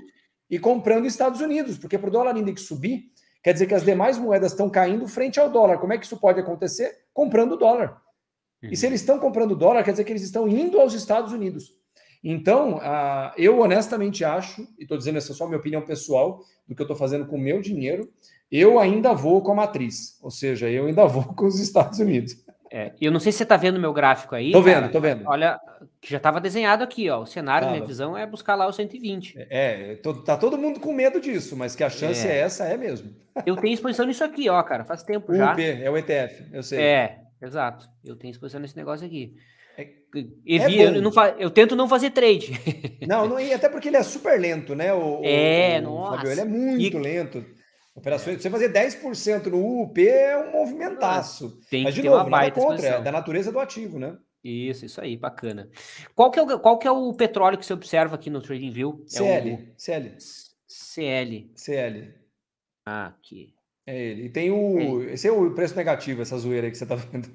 e comprando Estados Unidos, porque para o dólar ainda que subir, quer dizer que as demais moedas estão caindo frente ao dólar. Como é que isso pode acontecer? Comprando dólar. E se uhum. eles estão comprando dólar, quer dizer que eles estão indo aos Estados Unidos. Então, uh, eu honestamente acho, e estou dizendo essa é só minha opinião pessoal, do que eu estou fazendo com o meu dinheiro, eu ainda vou com a matriz, ou seja, eu ainda vou com os Estados Unidos. É, eu não sei se você está vendo meu gráfico aí. Estou vendo, estou vendo. Olha, que já estava desenhado aqui, ó. O cenário, ah, minha visão, é buscar lá o 120. É, é tá todo mundo com medo disso, mas que a chance é, é essa, é mesmo. eu tenho exposição nisso aqui, ó, cara. Faz tempo o já. é o ETF, eu sei. É, exato. Eu tenho exposição nesse negócio aqui. É Evi, é eu, não, eu, tento não fazer trade. Não, não, e até porque ele é super lento, né? O, é, o, nossa. Fabio, ele é muito e... lento Operações, é. você fazer 10% no UP é um movimentaço. Ah, tem Mas, de novo, uma é baita contra, é da natureza do ativo, né? Isso, isso aí, bacana. Qual que é o, qual que é o petróleo que você observa aqui no TradingView? CL, é o... CL. CL. CL. Ah, aqui. É ele. E tem o... É. Esse é o preço negativo, essa zoeira aí que você tá vendo.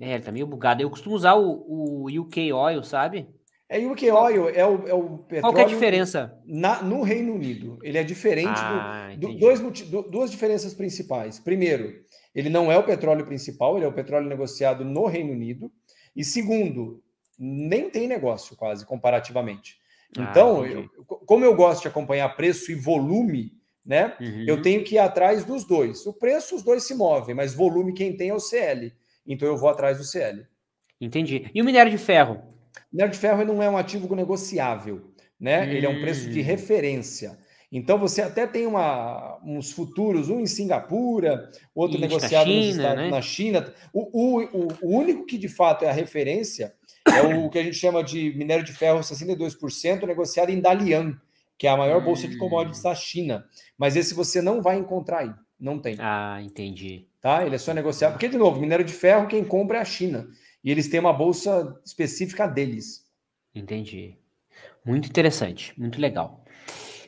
É, ele tá meio bugado. Eu costumo usar o, o UK Oil, sabe? É UK Oil, é o, é o petróleo. Qual é a diferença? Na, no Reino Unido. Ele é diferente ah, do, do, dois, do, duas diferenças principais. Primeiro, ele não é o petróleo principal, ele é o petróleo negociado no Reino Unido. E segundo, nem tem negócio quase comparativamente. Ah, então, ah, eu, como eu gosto de acompanhar preço e volume, né? Uhum. Eu tenho que ir atrás dos dois. O preço, os dois se movem, mas volume quem tem é o CL. Então eu vou atrás do CL. Entendi. E o minério de ferro? minério de ferro não é um ativo negociável, né? Hum. Ele é um preço de hum. referência. Então você até tem uma, uns futuros, um em Singapura, outro Isso, negociado China, Estados, né? na China. O, o, o, único que de fato é a referência é o que a gente chama de minério de ferro 62%, negociado em Dalian, que é a maior bolsa de commodities da China. Mas esse você não vai encontrar aí, não tem. Ah, entendi. Tá? Ele é só negociado, porque, de novo, minério de ferro, quem compra é a China. E eles têm uma bolsa específica deles. Entendi. Muito interessante, muito legal.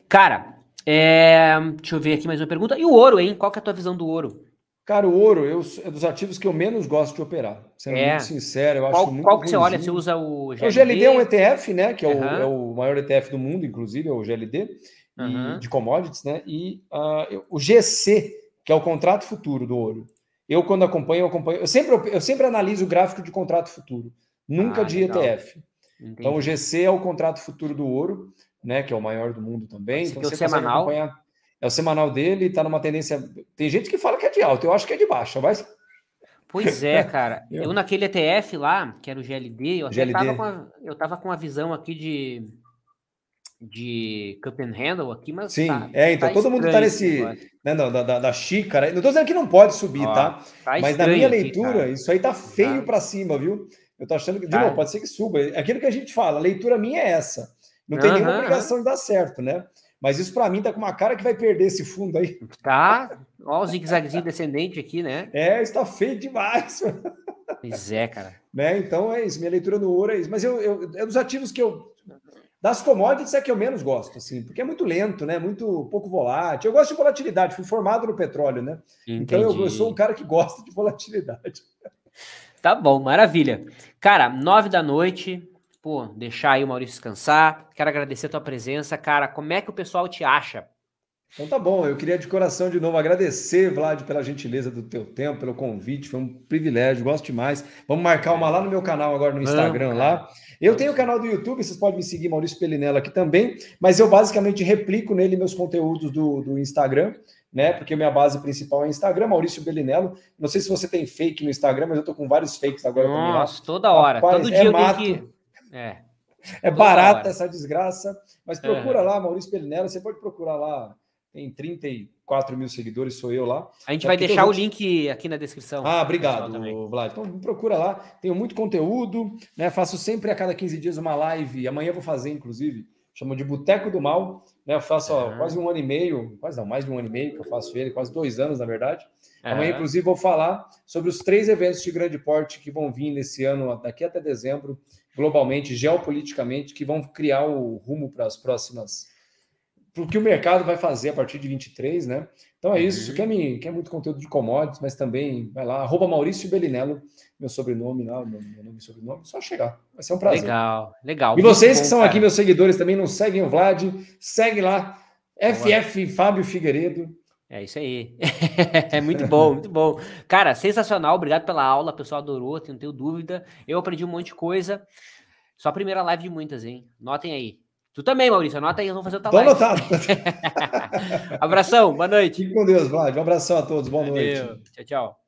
Cara, é... deixa eu ver aqui mais uma pergunta. E o ouro, hein? Qual que é a tua visão do ouro? Cara, o ouro eu, é dos ativos que eu menos gosto de operar. Sendo é. muito sincero, eu qual, acho muito Qual que você olha? Você usa o GLD? É o GLD é um ETF, né? Que é, uhum. o, é o, maior ETF do mundo, inclusive, é o GLD, uhum. e, de commodities, né? E uh, o GC, que é o contrato futuro do ouro. Eu, quando acompanho, eu acompanho. Eu sempre, eu sempre analiso o gráfico de contrato futuro, nunca ah, de legal. ETF. Entendi. Então, o GC é o contrato futuro do ouro, né? Que é o maior do mundo também. então, é o semanal. É o semanal dele, tá numa tendência. Tem gente que fala que é de alta, eu acho que é de baixa, mas. Pois é, cara. eu... eu naquele ETF lá, que era o GLD, eu GLD. Tava a, eu tava com a visão aqui de de Cup and Handle aqui, mas. Sim, tá, é, então tá todo mundo tá nesse. Né, da, da, da, xícara. Não tô dizendo que não pode subir, Ó, tá? tá mas na minha leitura, aqui, isso aí tá feio tá. para cima, viu? Eu tô achando que. De tá. novo, pode ser que suba. É aquilo que a gente fala, a leitura minha é essa. Não tem uh -huh. nenhuma obrigação de dar certo, né? Mas isso para mim tá com uma cara que vai perder esse fundo aí. Tá. Ó, o zigue-zaguezinho descendente aqui, né? É, está feio demais. Pois é, cara. Né? Então é isso. Minha leitura no ouro é isso. Mas eu, eu, é dos ativos que eu das commodities é que eu menos gosto, assim, porque é muito lento, né? Muito pouco volátil. Eu gosto de volatilidade, fui formado no petróleo, né? Entendi. Então eu, eu sou um cara que gosta de volatilidade. Tá bom, maravilha. Cara, nove da noite, pô, deixar aí o Maurício descansar. Quero agradecer a tua presença, cara. Como é que o pessoal te acha? Então tá bom, eu queria de coração de novo agradecer, Vlad, pela gentileza do teu tempo, pelo convite, foi um privilégio, gosto demais. Vamos marcar uma lá no meu canal agora no Instagram lá. Eu tenho o canal do YouTube, vocês podem me seguir, Maurício Pelinello, aqui também, mas eu basicamente replico nele meus conteúdos do, do Instagram, né? Porque minha base principal é Instagram, Maurício Belinello. Não sei se você tem fake no Instagram, mas eu tô com vários fakes agora Nossa, também. Nossa, toda hora, Rapaz, todo é dia mato. Que... É. É barata essa desgraça, mas é. procura é. lá, Maurício Pelinello, você pode procurar lá, tem 30 e 4 mil seguidores, sou eu lá. A gente é vai deixar o link aqui na descrição. Ah, obrigado, Vlad. Então procura lá, tenho muito conteúdo, né? Faço sempre a cada 15 dias uma live, amanhã vou fazer, inclusive, chama de Boteco do Mal, né? Eu faço uhum. ó, quase um ano e meio, quase não, mais de um ano e meio que eu faço ele, quase dois anos, na verdade. Uhum. Amanhã, inclusive, vou falar sobre os três eventos de grande porte que vão vir nesse ano, daqui até dezembro, globalmente, geopoliticamente, que vão criar o rumo para as próximas para o que o mercado vai fazer a partir de 23, né? Então é isso. Uhum. Quer, me, quer muito conteúdo de commodities, mas também vai lá, arroba Maurício Belinello, meu sobrenome lá, meu, meu nome e sobrenome, só chegar. Vai ser um prazer. Legal, legal. E vocês bom, que são cara. aqui, meus seguidores, também não seguem o Vlad, segue lá, FF Fábio Figueiredo. É isso aí. É muito bom, muito bom. Cara, sensacional. Obrigado pela aula. O pessoal adorou, não tenho dúvida. Eu aprendi um monte de coisa. Só a primeira live de muitas, hein? Notem aí. Tu também, Maurício. Anota aí, vamos fazer outra Tô anotado. Abração, boa noite. Fique com Deus, Vlad. Um abração a todos, boa Valeu. noite. Tchau, tchau.